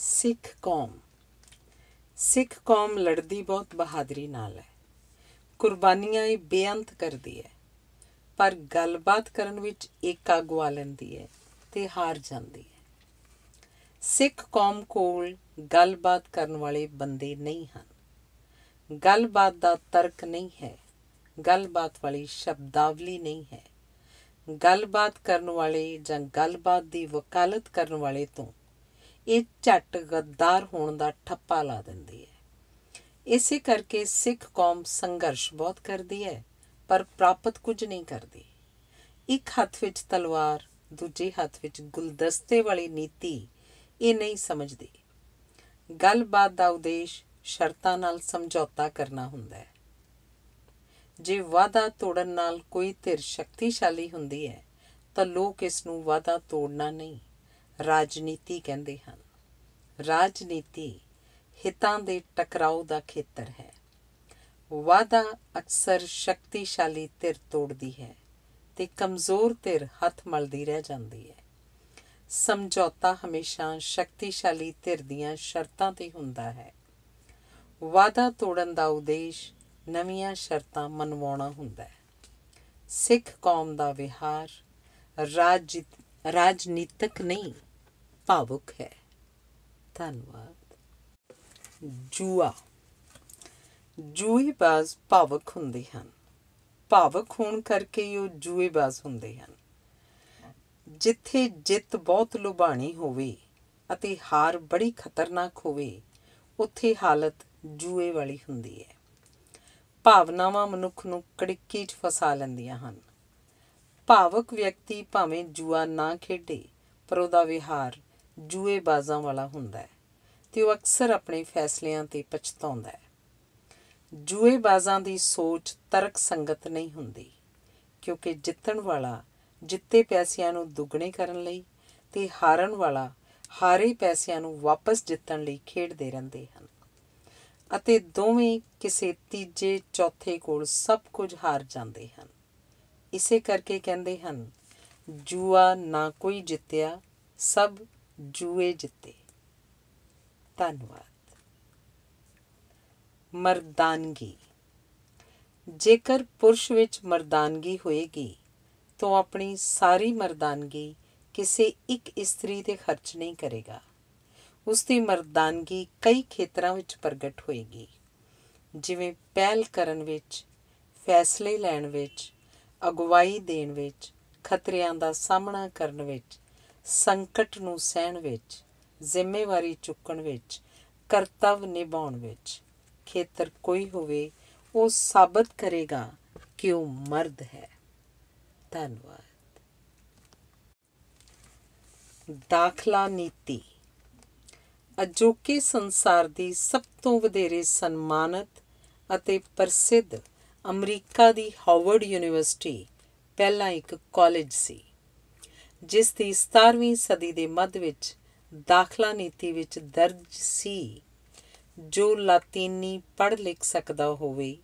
ਸਿੱਖ ਕੌਮ ਸਿੱਖ ਕੌਮ ਲੜਦੀ ਬਹੁਤ ਬਹਾਦਰੀ ਨਾਲ ਹੈ ਕੁਰਬਾਨੀਆਂ ਇਹ ਬੇਅੰਤ ਕਰਦੀ ਹੈ ਪਰ ਗੱਲਬਾਤ ਕਰਨ ਵਿੱਚ ਏਕਾ ਗਵਾ ਲੈਂਦੀ ਹੈ ਤੇ ਹਾਰ ਜਾਂਦੀ ਹੈ ਸਿੱਖ ਕੌਮ ਕੋਲ ਗੱਲਬਾਤ ਕਰਨ ਵਾਲੇ ਬੰਦੇ ਨਹੀਂ ਹਨ ਗੱਲਬਾਤ ਦਾ ਤਰਕ ਨਹੀਂ ਹੈ ਗੱਲਬਾਤ ਵਾਲੀ ਸ਼ਬਦਾਵਲੀ ਨਹੀਂ ਹੈ ਗੱਲਬਾਤ ਕਰਨ ਵਾਲੇ ਜਾਂ ਗੱਲਬਾਤ ਦੀ ਵਕਾਲਤ ਕਰਨ ਵਾਲੇ ਤੋਂ ਇਹ ਝੱਟ ਗੱਦਾਰ ਹੋਣ ਦਾ ਠੱਪਾ ਲਾ ਦਿੰਦੀ ਹੈ ਇਸੇ ਕਰਕੇ ਸਿੱਖ ਕੌਮ ਸੰਘਰਸ਼ ਬਹੁਤ ਕਰਦੀ ਹੈ ਪਰ ਪ੍ਰਾਪਤ ਕੁਝ ਨਹੀਂ ਕਰਦੀ ਇੱਕ ਹੱਥ ਵਿੱਚ ਤਲਵਾਰ ਦੂਜੇ ਹੱਥ ਵਿੱਚ ਗੁਲਦਸਤੇ ਵਾਲੀ ਨੀਤੀ ਇਹ ਨਹੀਂ ਸਮਝਦੀ ਗੱਲਬਾਤ ਦਾ ਉਦੇਸ਼ ਸ਼ਰਤਾਂ ਨਾਲ ਸਮਝੌਤਾ ਕਰਨਾ ਹੁੰਦਾ ਹੈ ਜੇ ਵਾਦਾ ਤੋੜਨ ਨਾਲ ਕੋਈ ਧਿਰ ਸ਼ਕਤੀਸ਼ਾਲੀ ਹੁੰਦੀ ਹੈ ਤਾਂ ਲੋਕ ਇਸ ਨੂੰ ਵਾਦਾ ਤੋੜਨਾ ਨਹੀਂ ਰਾਜਨੀਤੀ ਕਹਿੰਦੇ ਹਨ ਰਾਜਨੀਤੀ ਹਿੱਤਾਂ ਦੇ ਟਕਰਾਓ ਦਾ ਖੇਤਰ ਹੈ ਵਾਦਾ ਅਕਸਰ ਸ਼ਕਤੀਸ਼ਾਲੀ ਧਿਰ ਤੋੜਦੀ ਹੈ ਤੇ ਕਮਜ਼ੋਰ ਧਿਰ ਹੱਥ ਮਲਦੀ ਰਹਿ ਜਾਂਦੀ ਹੈ ਸਮਝੌਤਾ ਹਮੇਸ਼ਾ ਸ਼ਕਤੀਸ਼ਾਲੀ ਧਿਰ ਦੀਆਂ ਸ਼ਰਤਾਂ ਤੇ ਹੁੰਦਾ ਹੈ ਵਾਦਾ ਤੋੜਨ ਦਾ ਉਦੇਸ਼ ਨਵੀਆਂ ਸ਼ਰਤਾਂ ਮਨਵਾਉਣਾ ਹੁੰਦਾ ਹੈ ਸਿੱਖ ਕੌਮ ਦਾ ਵਿਹਾਰ ਰਾਜ ਰਾਜਨੀਤਿਕ ਨਹੀਂ ਭਾਵੁਕ ਹੈ ਧੰਨਵਾਦ ਜੂਆ ਜੂਏਬਾਜ਼ ਭਾਵਕ ਹੁੰਦੇ ਹਨ ਭਾਵਕ ਹੋਣ ਕਰਕੇ ਉਹ ਜੂਏਬਾਜ਼ ਹੁੰਦੇ ਹਨ ਜਿੱਥੇ ਜਿੱਤ ਬਹੁਤ ਲੁਭਾਣੀ ਹੋਵੇ ਅਤੇ ਹਾਰ ਬੜੀ ਖਤਰਨਾਕ ਹੋਵੇ ਉੱਥੇ ਹਾਲਤ ਜੂਏ ਵਾਲੀ ਹੁੰਦੀ ਹੈ ਭਾਵਨਾਵਾਂ ਮਨੁੱਖ ਨੂੰ ਕੜਿੱਕੀ 'ਚ ਫਸਾ ਲੈਂਦੀਆਂ ਹਨ ਭਾਵਕ ਵਿਅਕਤੀ ਭਾਵੇਂ ਜੂਆ ਨਾ ਖੇਡੇ ਪਰ ਉਹਦਾ ਵਿਹਾਰ ਜੂਏ ਬਾਜ਼ਾਂ ਵਾਲਾ ਹੁੰਦਾ ਹੈ ਤੇ ਉਹ ਅਕਸਰ ਆਪਣੇ ਫੈਸਲਿਆਂ ਤੇ ਪਛਤਾਉਂਦਾ ਹੈ ਜੂਏ ਬਾਜ਼ਾਂ ਦੀ ਸੋਚ ਤਰਕ ਸੰਗਤ ਨਹੀਂ ਹੁੰਦੀ ਕਿਉਂਕਿ ਜਿੱਤਣ ਵਾਲਾ ਜਿੱਤੇ ਪੈਸਿਆਂ ਨੂੰ ਦੁੱਗਣੇ ਕਰਨ ਲਈ ਤੇ ਹਾਰਨ ਵਾਲਾ ਹਾਰੇ ਪੈਸਿਆਂ ਨੂੰ ਵਾਪਸ ਜਿੱਤਣ ਲਈ ਖੇਡਦੇ ਰਹਿੰਦੇ ਹਨ ਅਤੇ ਦੋਵੇਂ ਕਿਸੇ ਤੀਜੇ ਚੌਥੇ ਕੋਲ ਸਭ ਕੁਝ ਹਾਰ ਜਾਂਦੇ ਹਨ ਇਸੇ ਕਰਕੇ ਕਹਿੰਦੇ ਹਨ ਜੂਆ ਨਾ ਕੋਈ ਜਿੱਤਿਆ ਸਭ ਜੂਏ ਜਿੱਤੇ ਧੰਨਵਾਦ ਮਰਦਾਨਗੀ ਜੇਕਰ ਪੁਰਸ਼ ਵਿੱਚ ਮਰਦਾਨਗੀ ਹੋਏਗੀ ਤਾਂ ਆਪਣੀ ਸਾਰੀ ਮਰਦਾਨਗੀ ਕਿਸੇ ਇੱਕ ਇਸਤਰੀ ਤੇ ਖਰਚ ਨਹੀਂ ਕਰੇਗਾ ਉਸ ਦੀ ਮਰਦਾਨਗੀ ਕਈ ਖੇਤਰਾਂ ਵਿੱਚ ਪ੍ਰਗਟ ਹੋਏਗੀ ਜਿਵੇਂ ਪਹਿਲ ਕਰਨ ਵਿੱਚ ਫੈਸਲੇ ਲੈਣ ਵਿੱਚ ਅਗਵਾਈ ਦੇਣ ਵਿੱਚ ਖਤਰਿਆਂ ਦਾ ਸਾਹਮਣਾ ਕਰਨ ਵਿੱਚ ਸੰਕਟ ਨੂੰ ਸਹਿਣ ਵਿੱਚ ਜ਼ਿੰਮੇਵਾਰੀ ਚੁੱਕਣ ਵਿੱਚ ਕਰਤੱਵ ਨਿਭਾਉਣ ਵਿੱਚ ਖੇਤਰ ਕੋਈ ਹੋਵੇ ਉਹ ਸਾਬਤ ਕਰੇਗਾ ਕਿ ਉਹ ਮਰਦ ਹੈ ਧੰਨਵਾਦ ਦਾਖਲਾ ਨੀਤੀ ਅਜੋਕੇ ਸੰਸਾਰ ਦੀ ਸਭ ਤੋਂ ਵਧੇਰੇ ਸਨਮਾਨਿਤ ਅਤੇ ਪ੍ਰਸਿੱਧ ਅਮਰੀਕਾ ਦੀ ਹਾਰਵਰਡ ਯੂਨੀਵਰਸਿਟੀ ਪਹਿਲਾਂ ਇੱਕ ਕਾਲਜ ਸੀ ਜਿਸ ਦੀ 17ਵੀਂ ਸਦੀ ਦੇ ਮੱਧ ਵਿੱਚ ਦਾਖਲਾ ਨੀਤੀ ਵਿੱਚ ਦਰਜ ਸੀ ਜੋ ਲਾਤੀਨੀ ਪੜ੍ਹ ਲਿਖ ਸਕਦਾ ਹੋਵੇ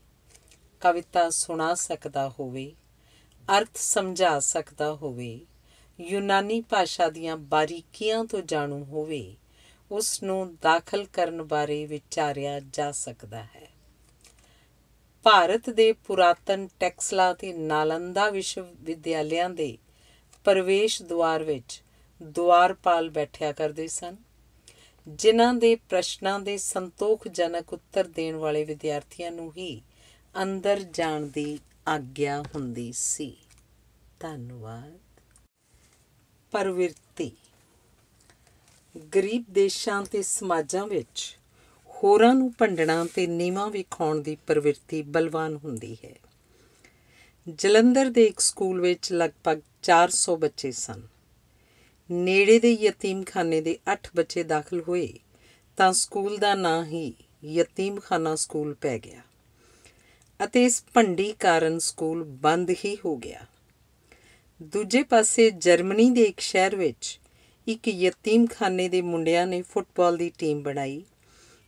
ਕਵਿਤਾ ਸੁਣਾ ਸਕਦਾ ਹੋਵੇ ਅਰਥ ਸਮਝਾ ਸਕਦਾ ਹੋਵੇ ਯੂਨਾਨੀ ਭਾਸ਼ਾ ਦੀਆਂ ਬਾਰੀਕੀਆਂ ਤੋਂ ਜਾਣੂ ਹੋਵੇ ਉਸ ਨੂੰ ਦਾਖਲ ਕਰਨ ਬਾਰੇ ਵਿਚਾਰਿਆ ਜਾ ਸਕਦਾ ਹੈ ਭਾਰਤ ਦੇ ਪੁਰਾਤਨ ਟੈਕਸਲਾ ਤੇ ਨਾਲੰਦਾ ਵਿਸ਼ਵ ਵਿਦਿਆਲਿਆਂ ਦੇ ਪ੍ਰਵੇਸ਼ ਦੁਆਰ ਵਿੱਚ ਦੁਆਰਪਾਲ ਬੈਠਿਆ ਕਰਦੇ ਸਨ ਜਿਨ੍ਹਾਂ ਦੇ ਪ੍ਰਸ਼ਨਾਂ ਦੇ ਸੰਤੋਖਜਨਕ ਉੱਤਰ ਦੇਣ ਵਾਲੇ ਵਿਦਿਆਰਥੀਆਂ ਨੂੰ ਹੀ ਅੰਦਰ ਜਾਣ ਦੀ ਆਗਿਆ ਹੁੰਦੀ ਸੀ ਧੰਨਵਾਦ ਪਰਵਿਰਤੀ ਗਰੀਬ ਦੇਸ਼ਾਂ ਤੇ ਸਮਾਜਾਂ ਵਿੱਚ ਹੋਰਾਂ ਨੂੰ ਭੰਡਣਾ ਤੇ ਨੀਵਾ ਵਿਖਾਉਣ ਦੀ ਪ੍ਰਵਿਰਤੀ ਬਲਵਾਨ ਹੁੰਦੀ ਹੈ ਜਲੰਧਰ ਦੇ ਇੱਕ ਸਕੂਲ ਵਿੱਚ ਲਗਭਗ 400 ਬੱਚੇ ਸਨ ਨੇੜੇ ਦੇ ਯਤੀਮਖਾਨੇ ਦੇ 8 ਬੱਚੇ ਦਾਖਲ ਹੋਏ ਤਾਂ ਸਕੂਲ ਦਾ ਨਾਂ ਹੀ ਯਤੀਮਖਾਨਾ ਸਕੂਲ ਪੈ ਗਿਆ ਅਤੇ ਇਸ ਭੰਡੀ ਕਾਰਨ ਸਕੂਲ ਬੰਦ ਹੀ ਹੋ ਗਿਆ ਦੂਜੇ ਪਾਸੇ ਜਰਮਨੀ ਦੇ ਇੱਕ ਸ਼ਹਿਰ ਵਿੱਚ ਇੱਕ ਯਤੀਮਖਾਨੇ ਦੇ ਮੁੰਡਿਆਂ ਨੇ ਫੁੱਟਬਾਲ ਦੀ ਟੀਮ ਬਣਾਈ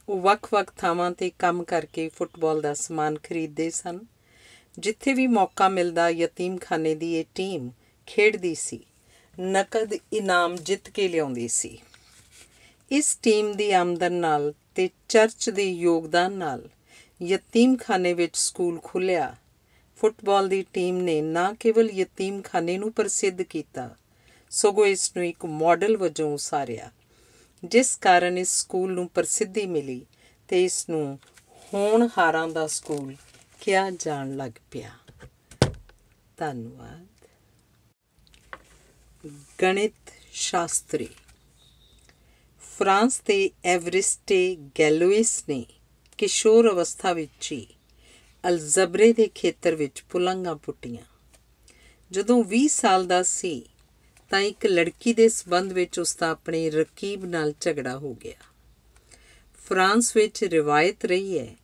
ਉਹ ਵੱਖ-ਵੱਖ ਥਾਵਾਂ ਤੇ ਕੰਮ ਕਰਕੇ ਫੁੱਟਬਾਲ ਦਾ ਸਮਾਨ ਖਰੀਦਦੇ ਸਨ ਜਿੱਥੇ ਵੀ ਮੌਕਾ ਮਿਲਦਾ ਯਤੀਮਖਾਨੇ ਦੀ ਇਹ ਟੀਮ ਖੇਡਦੀ ਸੀ ਨਕਦ ਇਨਾਮ ਜਿੱਤ ਕੇ ਲਿਆਉਂਦੀ ਸੀ ਇਸ ਟੀਮ ਦੀ ਆਮਦਨ ਨਾਲ ਤੇ ਚਰਚ ਦੇ ਯੋਗਦਾਨ ਨਾਲ ਯਤੀਮਖਾਨੇ ਵਿੱਚ ਸਕੂਲ ਖੁੱਲਿਆ ਫੁੱਟਬਾਲ ਦੀ ਟੀਮ ਨੇ ਨਾ ਕੇਵਲ ਯਤੀਮਖਾਨੇ ਨੂੰ ਪ੍ਰਸਿੱਧ ਕੀਤਾ ਸਗੋਂ ਇਸ ਨੂੰ ਇੱਕ ਮਾਡਲ ਵਜੋਂ ਉਸਾਰਿਆ ਜਿਸ ਕਾਰਨ ਇਸ ਸਕੂਲ ਨੂੰ ਪ੍ਰਸਿੱਧੀ ਮਿਲੀ ਤੇ ਇਸ ਨੂੰ ਹਾਰਾਂ ਦਾ ਸਕੂਲ ਕਿਹਾ ਜਾਣ ਲੱਗ ਪਿਆ ਧੰਨਵਾਦ ਗਣਿਤ ਸ਼ਾਸਤਰੀ ਫਰਾਂਸ ਦੇ ਐਵਰਿਸਟੇ ਗੈਲੂਇਸ ਨੇ ਕਿਸ਼ੋਰ ਅਵਸਥਾ ਵਿੱਚ ਹੀ ਅਲਜ਼ਬਰੇ ਦੇ ਖੇਤਰ ਵਿੱਚ ਪੁਲੰਗਾ ਪੁੱਟੀਆਂ ਜਦੋਂ 20 ਸਾਲ ਦਾ ਸੀ ਤਾਂ ਇੱਕ ਲੜਕੀ ਦੇ ਸਬੰਧ ਵਿੱਚ ਉਸ ਦਾ ਆਪਣੇ ਰਕੀਬ ਨਾਲ ਝਗੜਾ ਹੋ ਗਿਆ ਫਰਾਂਸ ਵਿੱਚ ਰਿਵਾਇਤ ਰਹੀ ਹੈ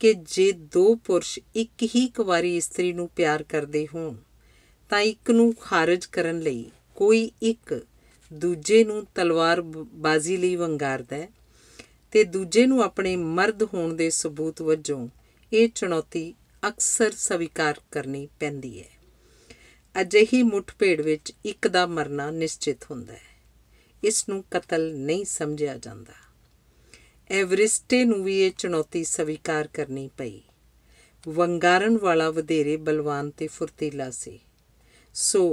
ਕਿ ਜੇ ਦੋ ਪੁਰਸ਼ ਇੱਕ ਹੀ ਕੁਵਾਰੀ ਇਸਤਰੀ ਨੂੰ ਪਿਆਰ ਕਰਦੇ ਹੋਣ ਤਾਂ ਇੱਕ ਨੂੰ ਖਾਰਜ ਕਰਨ ਲਈ ਕੋਈ ਇੱਕ ਦੂਜੇ ਨੂੰ ਤਲਵਾਰ ਬਾਜ਼ੀ ਲਈ ਵੰਗਾਰਦਾ ਹੈ ਤੇ ਦੂਜੇ ਨੂੰ ਆਪਣੇ ਮਰਦ ਹੋਣ ਦੇ ਸਬੂਤ ਵਜੋਂ ਇਹ ਚੁਣੌਤੀ ਅਕਸਰ ਸਵੀਕਾਰ ਕਰਨੀ ਪੈਂਦੀ ਹੈ ਅਜਿਹੀ ਮੁੱਠਭੇੜ ਵਿੱਚ ਇੱਕ ਦਾ ਮਰਨਾ ਨਿਸ਼ਚਿਤ ਹੁੰਦਾ ਹੈ ਇਸ ਨੂੰ ਕਤਲ ਨਹੀਂ ਸਮਝਿਆ ਜਾਂਦਾ ਐਵਰਿਸਟੇ ਨੂੰ ਵੀ ਇਹ ਚੁਣੌਤੀ ਸਵੀਕਾਰ ਕਰਨੀ ਪਈ ਵੰਗਾਰਨ ਵਾਲਾ ਵਧੇਰੇ ਬਲਵਾਨ ਤੇ ਫੁਰਤੀਲਾ ਸੀ ਸੋ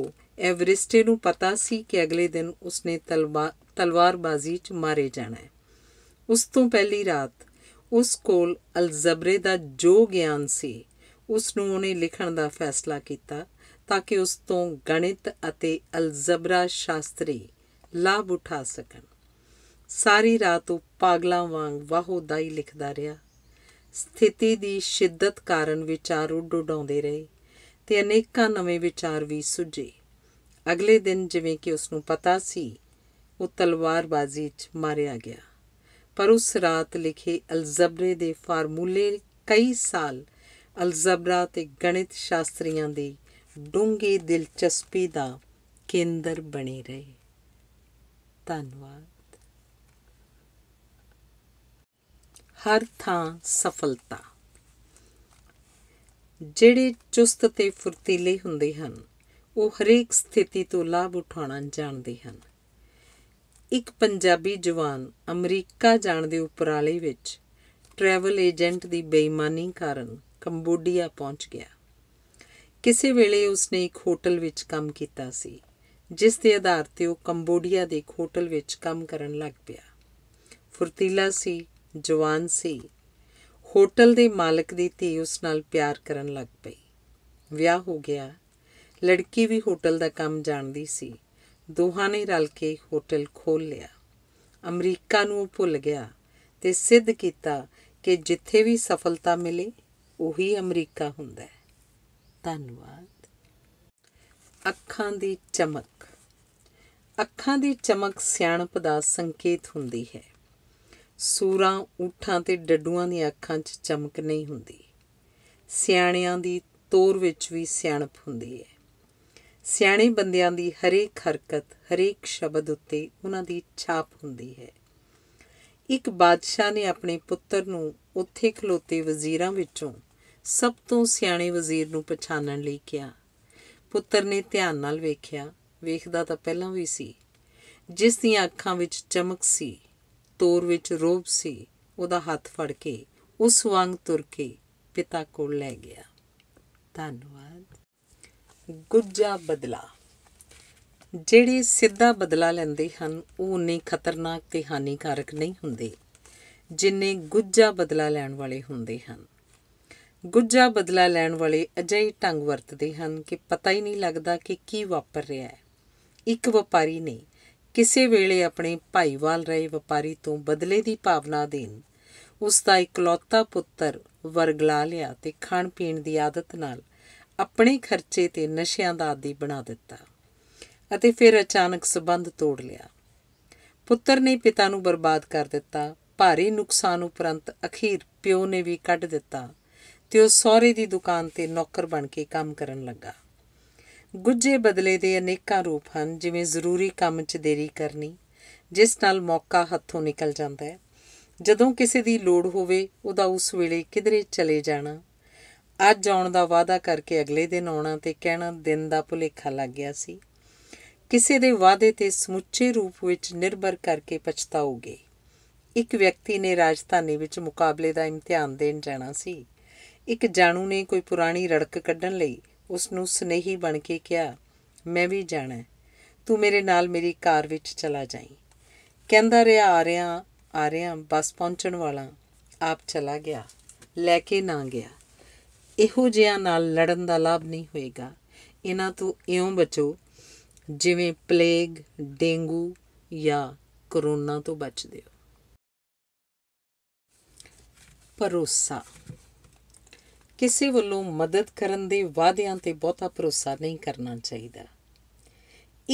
ਐਵਰਿਸਟੇ ਨੂੰ ਪਤਾ ਸੀ ਕਿ ਅਗਲੇ ਦਿਨ ਉਸਨੇ ਤਲਵਾਰਬਾਜ਼ੀ 'ਚ ਮਾਰੇ ਜਾਣਾ ਹੈ ਉਸ ਤੋਂ ਪਹਿਲੀ ਰਾਤ ਉਸ ਕੋਲ ਅਲਜ਼ਬਰੇ ਦਾ ਜੋ ਗਿਆਨ ਸੀ ਉਸ ਨੂੰ ਉਹਨੇ ਲਿਖਣ ਦਾ ਫੈਸਲਾ ਕੀਤਾ ਤਾਂ ਕਿ ਉਸ ਤੋਂ ਗਣਿਤ ਅਤੇ ਅਲਜ਼ਬਰਾ ਸ਼ਾਸਤਰੀ ਲਾਭ ਉਠਾ ਸਕਣ ਸਾਰੀ ਰਾਤ ਉਹ ਪਾਗਲਾਂ ਵਾਂਗ ਵਾਹੋਦਾਈ ਲਿਖਦਾ ਰਿਹਾ ਸਥਿਤੀ ਦੀ ਸ਼ਿੱਦਤ ਕਾਰਨ ਵਿਚਾਰ ਉੱਡ ਉਡਾਉਂਦੇ ਰਹੇ ਤੇ ਅਨੇਕਾਂ ਨਵੇਂ ਵਿਚਾਰ ਵੀ ਸੁਝੇ ਅਗਲੇ ਦਿਨ ਜਿਵੇਂ ਕਿ ਉਸ ਨੂੰ ਪਤਾ ਸੀ ਉਹ ਤਲਵਾਰਬਾਜ਼ੀ 'ਚ ਮਾਰਿਆ ਗਿਆ ਪਰ ਉਸ ਰਾਤ ਲਿਖੇ ਅਲਜ਼ਬਰੇ ਦੇ ਫਾਰਮੂਲੇ ਕਈ ਸਾਲ ਅਲਜ਼ਬਰਾ ਤੇ ਗਣਿਤ ਸ਼ਾਸਤਰੀਆਂ ਦੀ ਡੂੰਗੀ ਦਿਲਚਸਪੀ ਦਾ ਕੇਂਦਰ ਬਣੇ ਰਹੇ ਧੰਨਵਾਦ ਹਰ ਥਾਂ ਸਫਲਤਾ ਜਿਹੜੇ ਚੁਸਤ ਤੇ ਫੁਰਤੀਲੇ ਹੁੰਦੇ ਹਨ ਉਹ ਹਰੇਕ ਸਥਿਤੀ ਤੋਂ ਲਾਭ ਉਠਾਉਣਾ ਜਾਣਦੇ ਹਨ ਇੱਕ ਪੰਜਾਬੀ ਜਵਾਨ ਅਮਰੀਕਾ ਜਾਣ ਦੇ ਉਪਰਾਲੇ ਵਿੱਚ ਟਰੈਵਲ ਏਜੰਟ ਦੀ ਬੇਈਮਾਨੀ ਕਾਰਨ ਕੰਬੋਡੀਆ ਪਹੁੰਚ ਗਿਆ ਕਿਸੇ ਵੇਲੇ ਉਸਨੇ ਇੱਕ ਹੋਟਲ ਵਿੱਚ ਕੰਮ ਕੀਤਾ ਸੀ ਜਿਸ ਦੇ ਆਧਾਰ ਤੇ ਉਹ ਕੰਬੋਡੀਆ ਦੇ ਇੱਕ ਹੋਟਲ ਵਿੱਚ ਕੰਮ ਕਰਨ ਲੱਗ ਪਿਆ ਫੁਰਤੀਲਾ ਸੀ ਜਵਾਨ ਸੀ ਹੋਟਲ ਦੇ ਮਾਲਕ ਦੀ ਧੀ ਉਸ ਨਾਲ ਪਿਆਰ ਕਰਨ ਲੱਗ ਪਈ ਵਿਆਹ ਹੋ ਗਿਆ ਲੜਕੀ ਵੀ ਹੋਟਲ ਦਾ ਕੰਮ ਜਾਣਦੀ ਸੀ ਦੋਹਾਂ ਨੇ ਰਲ ਕੇ ਹੋਟਲ ਖੋਲ ਲਿਆ ਅਮਰੀਕਾ ਨੂੰ ਉਹ ਭੁੱਲ ਗਿਆ ਤੇ ਸਿੱਧ ਕੀਤਾ ਕਿ ਜਿੱਥੇ ਵੀ ਸਫਲਤਾ ਮਿਲੇ ਉਹੀ ਅਮਰੀਕਾ ਹੁੰਦਾ ਹੈ ਧੰਨਵਾਦ ਅੱਖਾਂ ਦੀ ਚਮਕ ਅੱਖਾਂ ਦੀ ਚਮਕ ਸਿਆਣਪ ਦਾ ਸੰਕੇਤ ਹੁੰਦੀ ਹੈ ਸੂਰਾਂ ਉਠਾਂ ਤੇ ਡੱਡੂਆਂ ਦੀਆਂ ਅੱਖਾਂ 'ਚ ਚਮਕ ਨਹੀਂ ਹੁੰਦੀ ਸਿਆਣਿਆਂ ਦੀ ਤੋਰ ਵਿੱਚ ਵੀ ਸਿਆਣਪ ਹੁੰਦੀ ਹੈ ਸਿਆਣੇ ਬੰਦਿਆਂ ਦੀ ਹਰੇਕ ਹਰਕਤ ਹਰੇਕ ਸ਼ਬਦ ਉੱਤੇ ਉਹਨਾਂ ਦੀ ਛਾਪ ਹੁੰਦੀ ਹੈ ਇੱਕ ਬਾਦਸ਼ਾਹ ਨੇ ਆਪਣੇ ਪੁੱਤਰ ਨੂੰ ਉੱਥੇ ਖਲੋਤੇ ਵਜ਼ੀਰਾਂ ਵਿੱਚੋਂ ਸਭ ਤੋਂ ਸਿਆਣੇ ਵਜ਼ੀਰ ਨੂੰ ਪਛਾਣਨ ਲਈ ਕਿਹਾ ਪੁੱਤਰ ਨੇ ਧਿਆਨ ਨਾਲ ਵੇਖਿਆ ਵੇਖਦਾ ਤਾਂ ਪਹਿਲਾਂ ਵੀ ਸੀ ਜਿਸ ਦੀਆਂ ਅੱਖਾਂ ਵਿੱਚ ਚਮਕ ਸੀ ਤੋਰ ਵਿੱਚ ਰੋਬ ਸੀ ਉਹਦਾ ਹੱਥ ਫੜ ਕੇ ਉਸ ਵਾਂਗ ਤੁਰ ਕੇ ਪਿਤਾ ਕੋਲ ਲੈ ਗਿਆ ਧੰਨਵਾਦ ਗੁੱਜਾ ਬਦਲਾ ਜਿਹੜੇ ਸਿੱਧਾ ਬਦਲਾ ਲੈਂਦੇ ਹਨ ਉਹ ਨਹੀਂ ਖਤਰਨਾਕ ਤੇ ਹਾਨੀਕਾਰਕ ਨਹੀਂ ਹੁੰਦੇ ਜਿੰਨੇ ਗੁੱਜਾ ਬਦਲਾ ਲੈਣ ਵਾਲੇ ਹੁੰਦੇ ਹਨ ਗੁੱਜਾ ਬਦਲਾ ਲੈਣ ਵਾਲੇ ਅਜਿਹੇ ਢੰਗ ਵਰਤਦੇ ਹਨ ਕਿ ਪਤਾ ਹੀ ਨਹੀਂ ਲੱਗਦਾ ਕਿ ਕੀ ਵਾਪਰ ਰਿਹਾ ਹੈ ਇੱਕ ਵਪਾਰੀ ਨੇ ਕਿਸੇ ਵੇਲੇ ਆਪਣੇ ਭਾਈਵਾਲ ਰਹੇ ਵਪਾਰੀ ਤੋਂ ਬਦਲੇ ਦੀ ਭਾਵਨਾ ਦੇਣ ਉਸ ਦਾ ਇਕਲੌਤਾ ਪੁੱਤਰ ਵਰਗਲਾ ਲਿਆ ਤੇ ਖਾਣ ਪੀਣ ਦੀ ਆਦਤ ਨਾਲ ਆਪਣੇ ਖਰਚੇ ਤੇ ਨਸ਼ਿਆਂ ਦਾ ਆਦੀ ਬਣਾ ਦਿੱਤਾ ਅਤੇ ਫਿਰ ਅਚਾਨਕ ਸਬੰਧ ਤੋੜ ਲਿਆ ਪੁੱਤਰ ਨੇ ਪਿਤਾ ਨੂੰ ਬਰਬਾਦ ਕਰ ਦਿੱਤਾ ਭਾਰੀ ਨੁਕਸਾਨ ਉਪਰੰਤ ਅਖੀਰ ਪਿਓ ਨੇ ਵੀ ਕੱਢ ਦਿੱਤਾ ਤੇ ਉਹ ਸਹੁਰੇ ਦੀ ਦੁਕਾਨ ਤੇ ਨੌਕਰ ਬਣ ਕੇ ਕੰਮ ਕਰਨ ਲੱਗਾ ਗੁੱਜੇ ਬਦਲੇ ਦੇ ਅਨੇਕਾਂ ਰੂਪ ਹਨ ਜਿਵੇਂ ਜ਼ਰੂਰੀ ਕੰਮ 'ਚ ਦੇਰੀ ਕਰਨੀ ਜਿਸ ਨਾਲ ਮੌਕਾ ਹੱਥੋਂ ਨਿਕਲ ਜਾਂਦਾ ਹੈ ਜਦੋਂ ਕਿਸੇ ਦੀ ਲੋੜ ਹੋਵੇ ਉਹਦਾ ਉਸ ਵੇਲੇ ਕਿਧਰੇ ਚਲੇ ਜਾਣਾ ਅੱਜ ਆਉਣ ਦਾ ਵਾਅਦਾ ਕਰਕੇ ਅਗਲੇ ਦਿਨ ਆਉਣਾ ਤੇ ਕਹਿਣਾ ਦਿਨ ਦਾ ਭੁਲੇਖਾ ਲੱਗ ਗਿਆ ਸੀ ਕਿਸੇ ਦੇ ਵਾਅਦੇ ਤੇ ਸਮੁੱਚੇ ਰੂਪ ਵਿੱਚ ਨਿਰਭਰ ਕਰਕੇ ਪਛਤਾਉਗੇ ਇੱਕ ਵਿਅਕਤੀ ਨੇ ਰਾਜਧਾਨੀ ਵਿੱਚ ਮੁਕਾਬਲੇ ਦਾ ਇਮਤਿਹਾਨ ਦੇਣ ਜਾਣਾ ਸੀ ਇੱਕ ਜਾਣੂ ਨੇ ਕੋਈ ਪੁਰਾਣੀ ਰੜਕ ਕੱਢਣ ਲਈ ਉਸ ਨੂੰ ਸਨੇਹੀ ਬਣ ਕੇ ਕਿਹਾ ਮੈਂ ਵੀ ਜਾਣਾ ਤੂੰ ਮੇਰੇ ਨਾਲ ਮੇਰੀ ਕਾਰ ਵਿੱਚ ਚਲਾ ਜਾਈਂ ਕਹਿੰਦਾ ਰਿਹਾ ਆ ਰਿਹਾ ਆ ਰਿਹਾ ਬਸ ਪਹੁੰਚਣ ਵਾਲਾ ਆਪ ਚਲਾ ਗਿਆ ਲੈ ਕੇ ਨਾ ਗਿਆ ਇਹੋ ਜਿਹਾ ਨਾਲ ਲੜਨ ਦਾ ਲਾਭ ਨਹੀਂ ਹੋਏਗਾ ਇਹਨਾਂ ਤੋਂ ਇਉਂ ਬਚੋ ਜਿਵੇਂ ਪਲੇਗ ਡੇਂਗੂ ਜਾਂ ਕਰੋਨਾ ਤੋਂ ਬਚਦੇ ਹੋ ਭਰੋਸਾ ਕਿਸੇ ਵੱਲੋਂ ਮਦਦ ਕਰਨ ਦੇ ਵਾਅਦਿਆਂ ਤੇ ਬਹੁਤਾ ਭਰੋਸਾ ਨਹੀਂ ਕਰਨਾ ਚਾਹੀਦਾ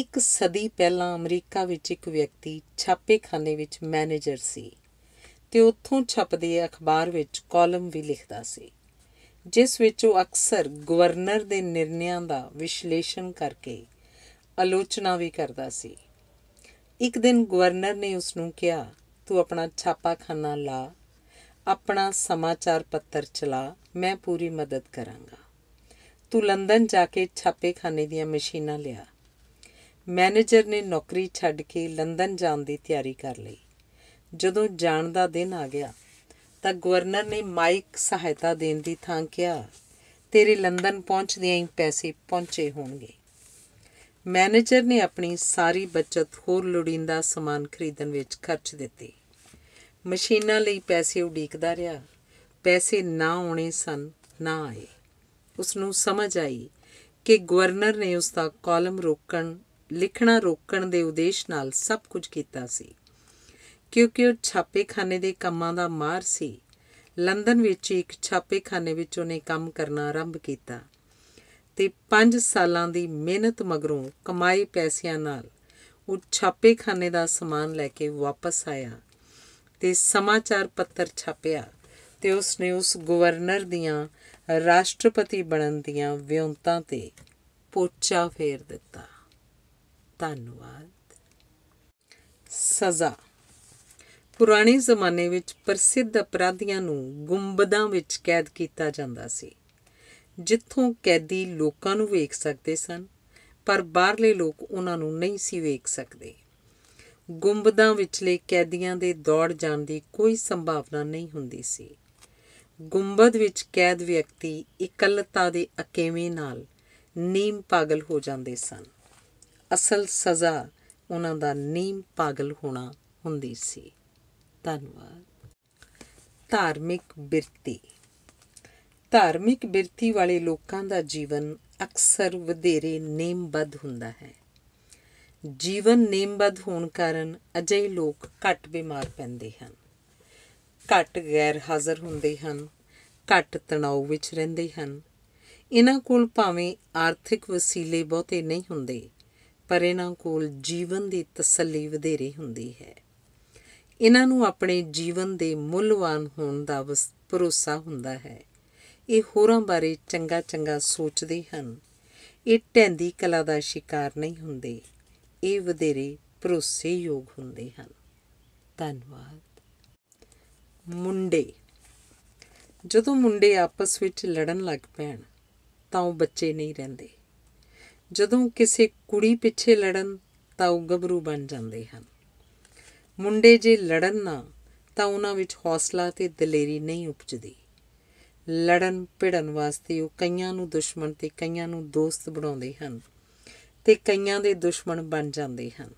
ਇੱਕ ਸਦੀ ਪਹਿਲਾਂ ਅਮਰੀਕਾ ਵਿੱਚ ਇੱਕ ਵਿਅਕਤੀ ਛਾਪੇਖਾਨੇ ਵਿੱਚ ਮੈਨੇਜਰ ਸੀ ਤੇ ਉੱਥੋਂ ਛਪਦੇ ਅਖਬਾਰ ਵਿੱਚ ਕਾਲਮ ਵੀ ਲਿਖਦਾ ਸੀ ਜਿਸ ਵਿੱਚ ਉਹ ਅਕਸਰ ਗਵਰਨਰ ਦੇ ਨਿਰਣਿਆਂ ਦਾ ਵਿਸ਼ਲੇਸ਼ਣ ਕਰਕੇ ਆਲੋਚਨਾ ਵੀ ਕਰਦਾ ਸੀ ਇੱਕ ਦਿਨ ਗਵਰਨਰ ਨੇ ਉਸ ਨੂੰ ਕਿਹਾ ਤੂੰ ਆਪਣਾ ਛਾਪਾਖਾਨਾ ਲਾ ਆਪਣਾ ਸਮਾਚਾਰ ਪੱਤਰ ਚਲਾ ਮੈਂ ਪੂਰੀ ਮਦਦ ਕਰਾਂਗਾ ਤੂੰ ਲੰਡਨ ਜਾ ਕੇ ਛਾਪੇਖਾਨੇ ਦੀਆਂ ਮਸ਼ੀਨਾਂ ਲਿਆ ਮੈਨੇਜਰ ਨੇ ਨੌਕਰੀ ਛੱਡ ਕੇ ਲੰਡਨ ਜਾਣ ਦੀ ਤਿਆਰੀ ਕਰ ਲਈ ਜਦੋਂ ਜਾਣ ਦਾ ਦਿਨ ਆ ਗਿਆ ਤਾਂ ਗਵਰਨਰ ਨੇ ਮਾਈਕ ਸਹਾਇਤਾ ਦੇਣ ਦੀ ਥਾਂ ਕਿਹਾ ਤੇਰੇ ਲੰਡਨ ਪਹੁੰਚਦਿਆਂ ਹੀ ਪੈਸੇ ਪਹੁੰਚੇ ਹੋਣਗੇ ਮੈਨੇਜਰ ਨੇ ਆਪਣੀ ਸਾਰੀ ਬਚਤ ਹੋਰ ਲੋੜੀਂਦਾ ਸਮਾਨ ਖਰੀਦਣ ਵਿੱਚ ਖਰਚ ਦਿੱਤੀ ਮਸ਼ੀਨਾਂ ਲਈ ਪੈਸੇ ਉਡੀਕਦਾ ਰਿਹਾ ਪੈਸੇ ਨਾ ਆਉਣੇ ਸਨ ਨਾ ਆਏ ਉਸ ਨੂੰ ਸਮਝ ਆਈ ਕਿ ਗਵਰਨਰ ਨੇ ਉਸ ਦਾ ਕਾਲਮ ਰੋਕਣ ਲਿਖਣਾ ਰੋਕਣ ਦੇ ਉਦੇਸ਼ ਨਾਲ ਸਭ ਕੁਝ ਕੀਤਾ ਸੀ ਕਿਉਂਕਿ ਉਹ ਛਾਪੇਖਾਨੇ ਦੇ ਕੰਮਾਂ ਦਾ ਮਾਹਰ ਸੀ ਲੰਡਨ ਵਿੱਚ ਇੱਕ ਛਾਪੇਖਾਨੇ ਵਿੱਚ ਉਹਨੇ ਕੰਮ ਕਰਨਾ ਆਰੰਭ ਕੀਤਾ ਤੇ 5 ਸਾਲਾਂ ਦੀ ਮਿਹਨਤ ਮਗਰੋਂ ਕਮਾਈ ਪੈਸਿਆਂ ਨਾਲ ਉਹ ਛਾਪੇਖਾਨੇ ਦਾ ਸਮਾਨ ਲੈ ਕੇ ਵਾਪਸ ਆਇਆ ਤੇ ਸਮਾਚਾਰ ਪੱਤਰ ਛਾਪਿਆ ਤੇ ਉਸ ਨੇ ਉਸ ਗਵਰਨਰ ਦੀਆਂ ਰਾਸ਼ਟਰਪਤੀ ਬਣਨ ਦੀਆਂ ਵਿਉਂਤਾਂ ਤੇ ਪੋਚਾ ਫੇਰ ਦਿੱਤਾ ਧੰਨਵਾਦ ਸਜ਼ਾ ਪੁਰਾਣੇ ਜ਼ਮਾਨੇ ਵਿੱਚ ਪ੍ਰਸਿੱਧ ਅਪਰਾਧੀਆਂ ਨੂੰ ਗੁੰਬਦਾਂ ਵਿੱਚ ਕੈਦ ਕੀਤਾ ਜਾਂਦਾ ਸੀ ਜਿੱਥੋਂ ਕੈਦੀ ਲੋਕਾਂ ਨੂੰ ਵੇਖ ਸਕਦੇ ਸਨ ਪਰ ਬਾਹਰਲੇ ਲੋਕ ਉਹਨਾਂ ਨੂੰ ਨਹੀਂ ਸੀ ਵੇਖ ਸਕਦੇ ਗੁੰਬਦਾਂ ਵਿੱਚਲੇ ਕੈਦੀਆਂ ਦੇ ਦੌੜ ਜਾਣ ਦੀ ਕੋਈ ਸੰਭਾਵਨਾ ਨਹੀਂ ਹੁੰਦੀ ਸੀ ਗੁੰਬਦ ਵਿੱਚ ਕੈਦ ਵਿਅਕਤੀ ਇਕੱਲਤਾ ਦੇ ਅਕੇਵੇਂ ਨਾਲ ਨੀਮ ਪਾਗਲ ਹੋ ਜਾਂਦੇ ਸਨ ਅਸਲ ਸਜ਼ਾ ਉਹਨਾਂ ਦਾ ਨੀਮ ਪਾਗਲ ਹੋਣਾ ਹੁੰਦੀ ਸੀ ਧੰਨਵਾਦ ਧਾਰਮਿਕ ਬਿਰਤੀ ਧਾਰਮਿਕ ਬਿਰਤੀ ਵਾਲੇ ਲੋਕਾਂ ਦਾ ਜੀਵਨ ਅਕਸਰ ਵਧੇਰੇ ਨੇਮਬੱਧ ਹੁੰਦਾ ਹੈ ਜੀਵਨ ਨੇਮਬੱਧ ਹੋਣ ਕਾਰਨ ਅਜਿਹੇ ਲੋਕ ਘੱਟ ਬਿਮਾਰ ਪੈਂਦੇ ਹਨ ਘੱਟ ਗੈਰ ਹਾਜ਼ਰ ਹੁੰਦੇ ਹਨ ਘੱਟ ਤਣਾਅ ਵਿੱਚ ਰਹਿੰਦੇ ਹਨ ਇਹਨਾਂ ਕੋਲ ਭਾਵੇਂ ਆਰਥਿਕ ਵਸੀਲੇ ਬਹੁਤੇ ਨਹੀਂ ਹੁੰਦੇ ਪਰ ਇਹਨਾਂ ਕੋਲ ਜੀਵਨ ਦੀ ਤਸੱਲੀ ਵਧੇਰੇ ਹੁੰਦੀ ਹੈ ਇਹਨਾਂ ਨੂੰ ਆਪਣੇ ਜੀਵਨ ਦੇ ਮੁੱਲਵਾਨ ਹੋਣ ਦਾ ਭਰੋਸਾ ਹੁੰਦਾ ਹੈ ਇਹ ਹੋਰਾਂ ਬਾਰੇ ਚੰਗਾ ਚੰਗਾ ਸੋਚਦੇ ਹਨ ਇਹ ਟੈਂਦੀ ਕਲਾ ਦਾ ਸ਼ਿਕਾਰ ਨਹੀਂ ਹੁੰਦੇ ਇਹ ਵਧੇਰੇ ਭਰੋਸੇਯੋਗ ਹੁੰਦੇ ਹਨ ਧੰਨਵਾਦ ਮੁੰਡੇ ਜਦੋਂ ਮੁੰਡੇ ਆਪਸ ਵਿੱਚ ਲੜਨ ਲੱਗ ਪੈਣ ਤਾਂ ਉਹ ਬੱਚੇ ਨਹੀਂ ਰਹਿੰਦੇ ਜਦੋਂ ਕਿਸੇ ਕੁੜੀ ਪਿੱਛੇ ਲੜਨ ਤਾਂ ਉਹ ਗੱਭਰੂ ਬਣ ਜਾਂਦੇ ਹਨ ਮੁੰਡੇ ਜੇ ਲੜਨ ਨਾ ਤਾਂ ਉਹਨਾਂ ਵਿੱਚ ਹੌਸਲਾ ਤੇ ਦਲੇਰੀ ਨਹੀਂ ਉਪਜਦੀ ਲੜਨ ਪੜਨ ਵਾਸਤੇ ਉਹ ਕਈਆਂ ਨੂੰ ਦੁਸ਼ਮਣ ਤੇ ਕਈਆਂ ਨੂੰ ਦੋਸਤ ਬਣਾਉਂਦੇ ਹਨ ਤੇ ਕਈਆਂ ਦੇ ਦੁਸ਼ਮਣ ਬਣ ਜਾਂਦੇ ਹਨ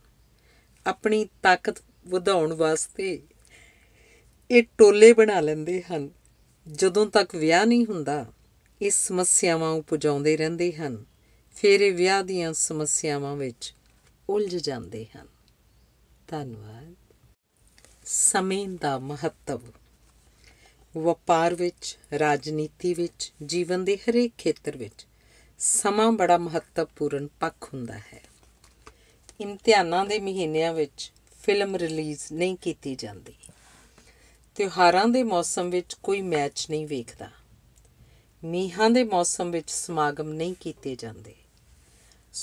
ਆਪਣੀ ਤਾਕਤ ਵਧਾਉਣ ਵਾਸਤੇ ਇਹ ਟੋਲੇ ਬਣਾ ਲੈਂਦੇ ਹਨ ਜਦੋਂ ਤੱਕ ਵਿਆਹ ਨਹੀਂ ਹੁੰਦਾ ਇਹ ਸਮੱਸਿਆਵਾਂ ਉਪਜਾਉਂਦੇ ਰਹਿੰਦੇ ਹਨ ਫਿਰ ਇਹ ਵਿਆਹ ਦੀਆਂ ਸਮੱਸਿਆਵਾਂ ਵਿੱਚ ਉਲਝ ਜਾਂਦੇ ਹਨ ਧੰਨਵਾਦ ਸਮੇਂ ਦਾ ਮਹੱਤਵ ਵਪਾਰ ਵਿੱਚ ਰਾਜਨੀਤੀ ਵਿੱਚ ਜੀਵਨ ਦੇ ਹਰੇਕ ਖੇਤਰ ਵਿੱਚ ਸਮਾਂ ਬੜਾ ਮਹੱਤਵਪੂਰਨ ਪੱਖ ਹੁੰਦਾ ਹੈ ਇਮਤਿਹਾਨਾਂ ਦੇ ਮਹੀਨਿਆਂ ਵਿੱਚ ਫਿਲਮ ਰਿਲੀਜ਼ ਨਹੀਂ ਕੀਤੀ ਜਾਂਦੀ ਤਿਉਹਾਰਾਂ ਦੇ ਮੌਸਮ ਵਿੱਚ ਕੋਈ ਮੈਚ ਨਹੀਂ ਵੇਖਦਾ ਮੀਹਾਂ ਦੇ ਮੌਸਮ ਵਿੱਚ ਸਮਾਗਮ ਨਹੀਂ ਕੀਤੇ ਜਾਂਦੇ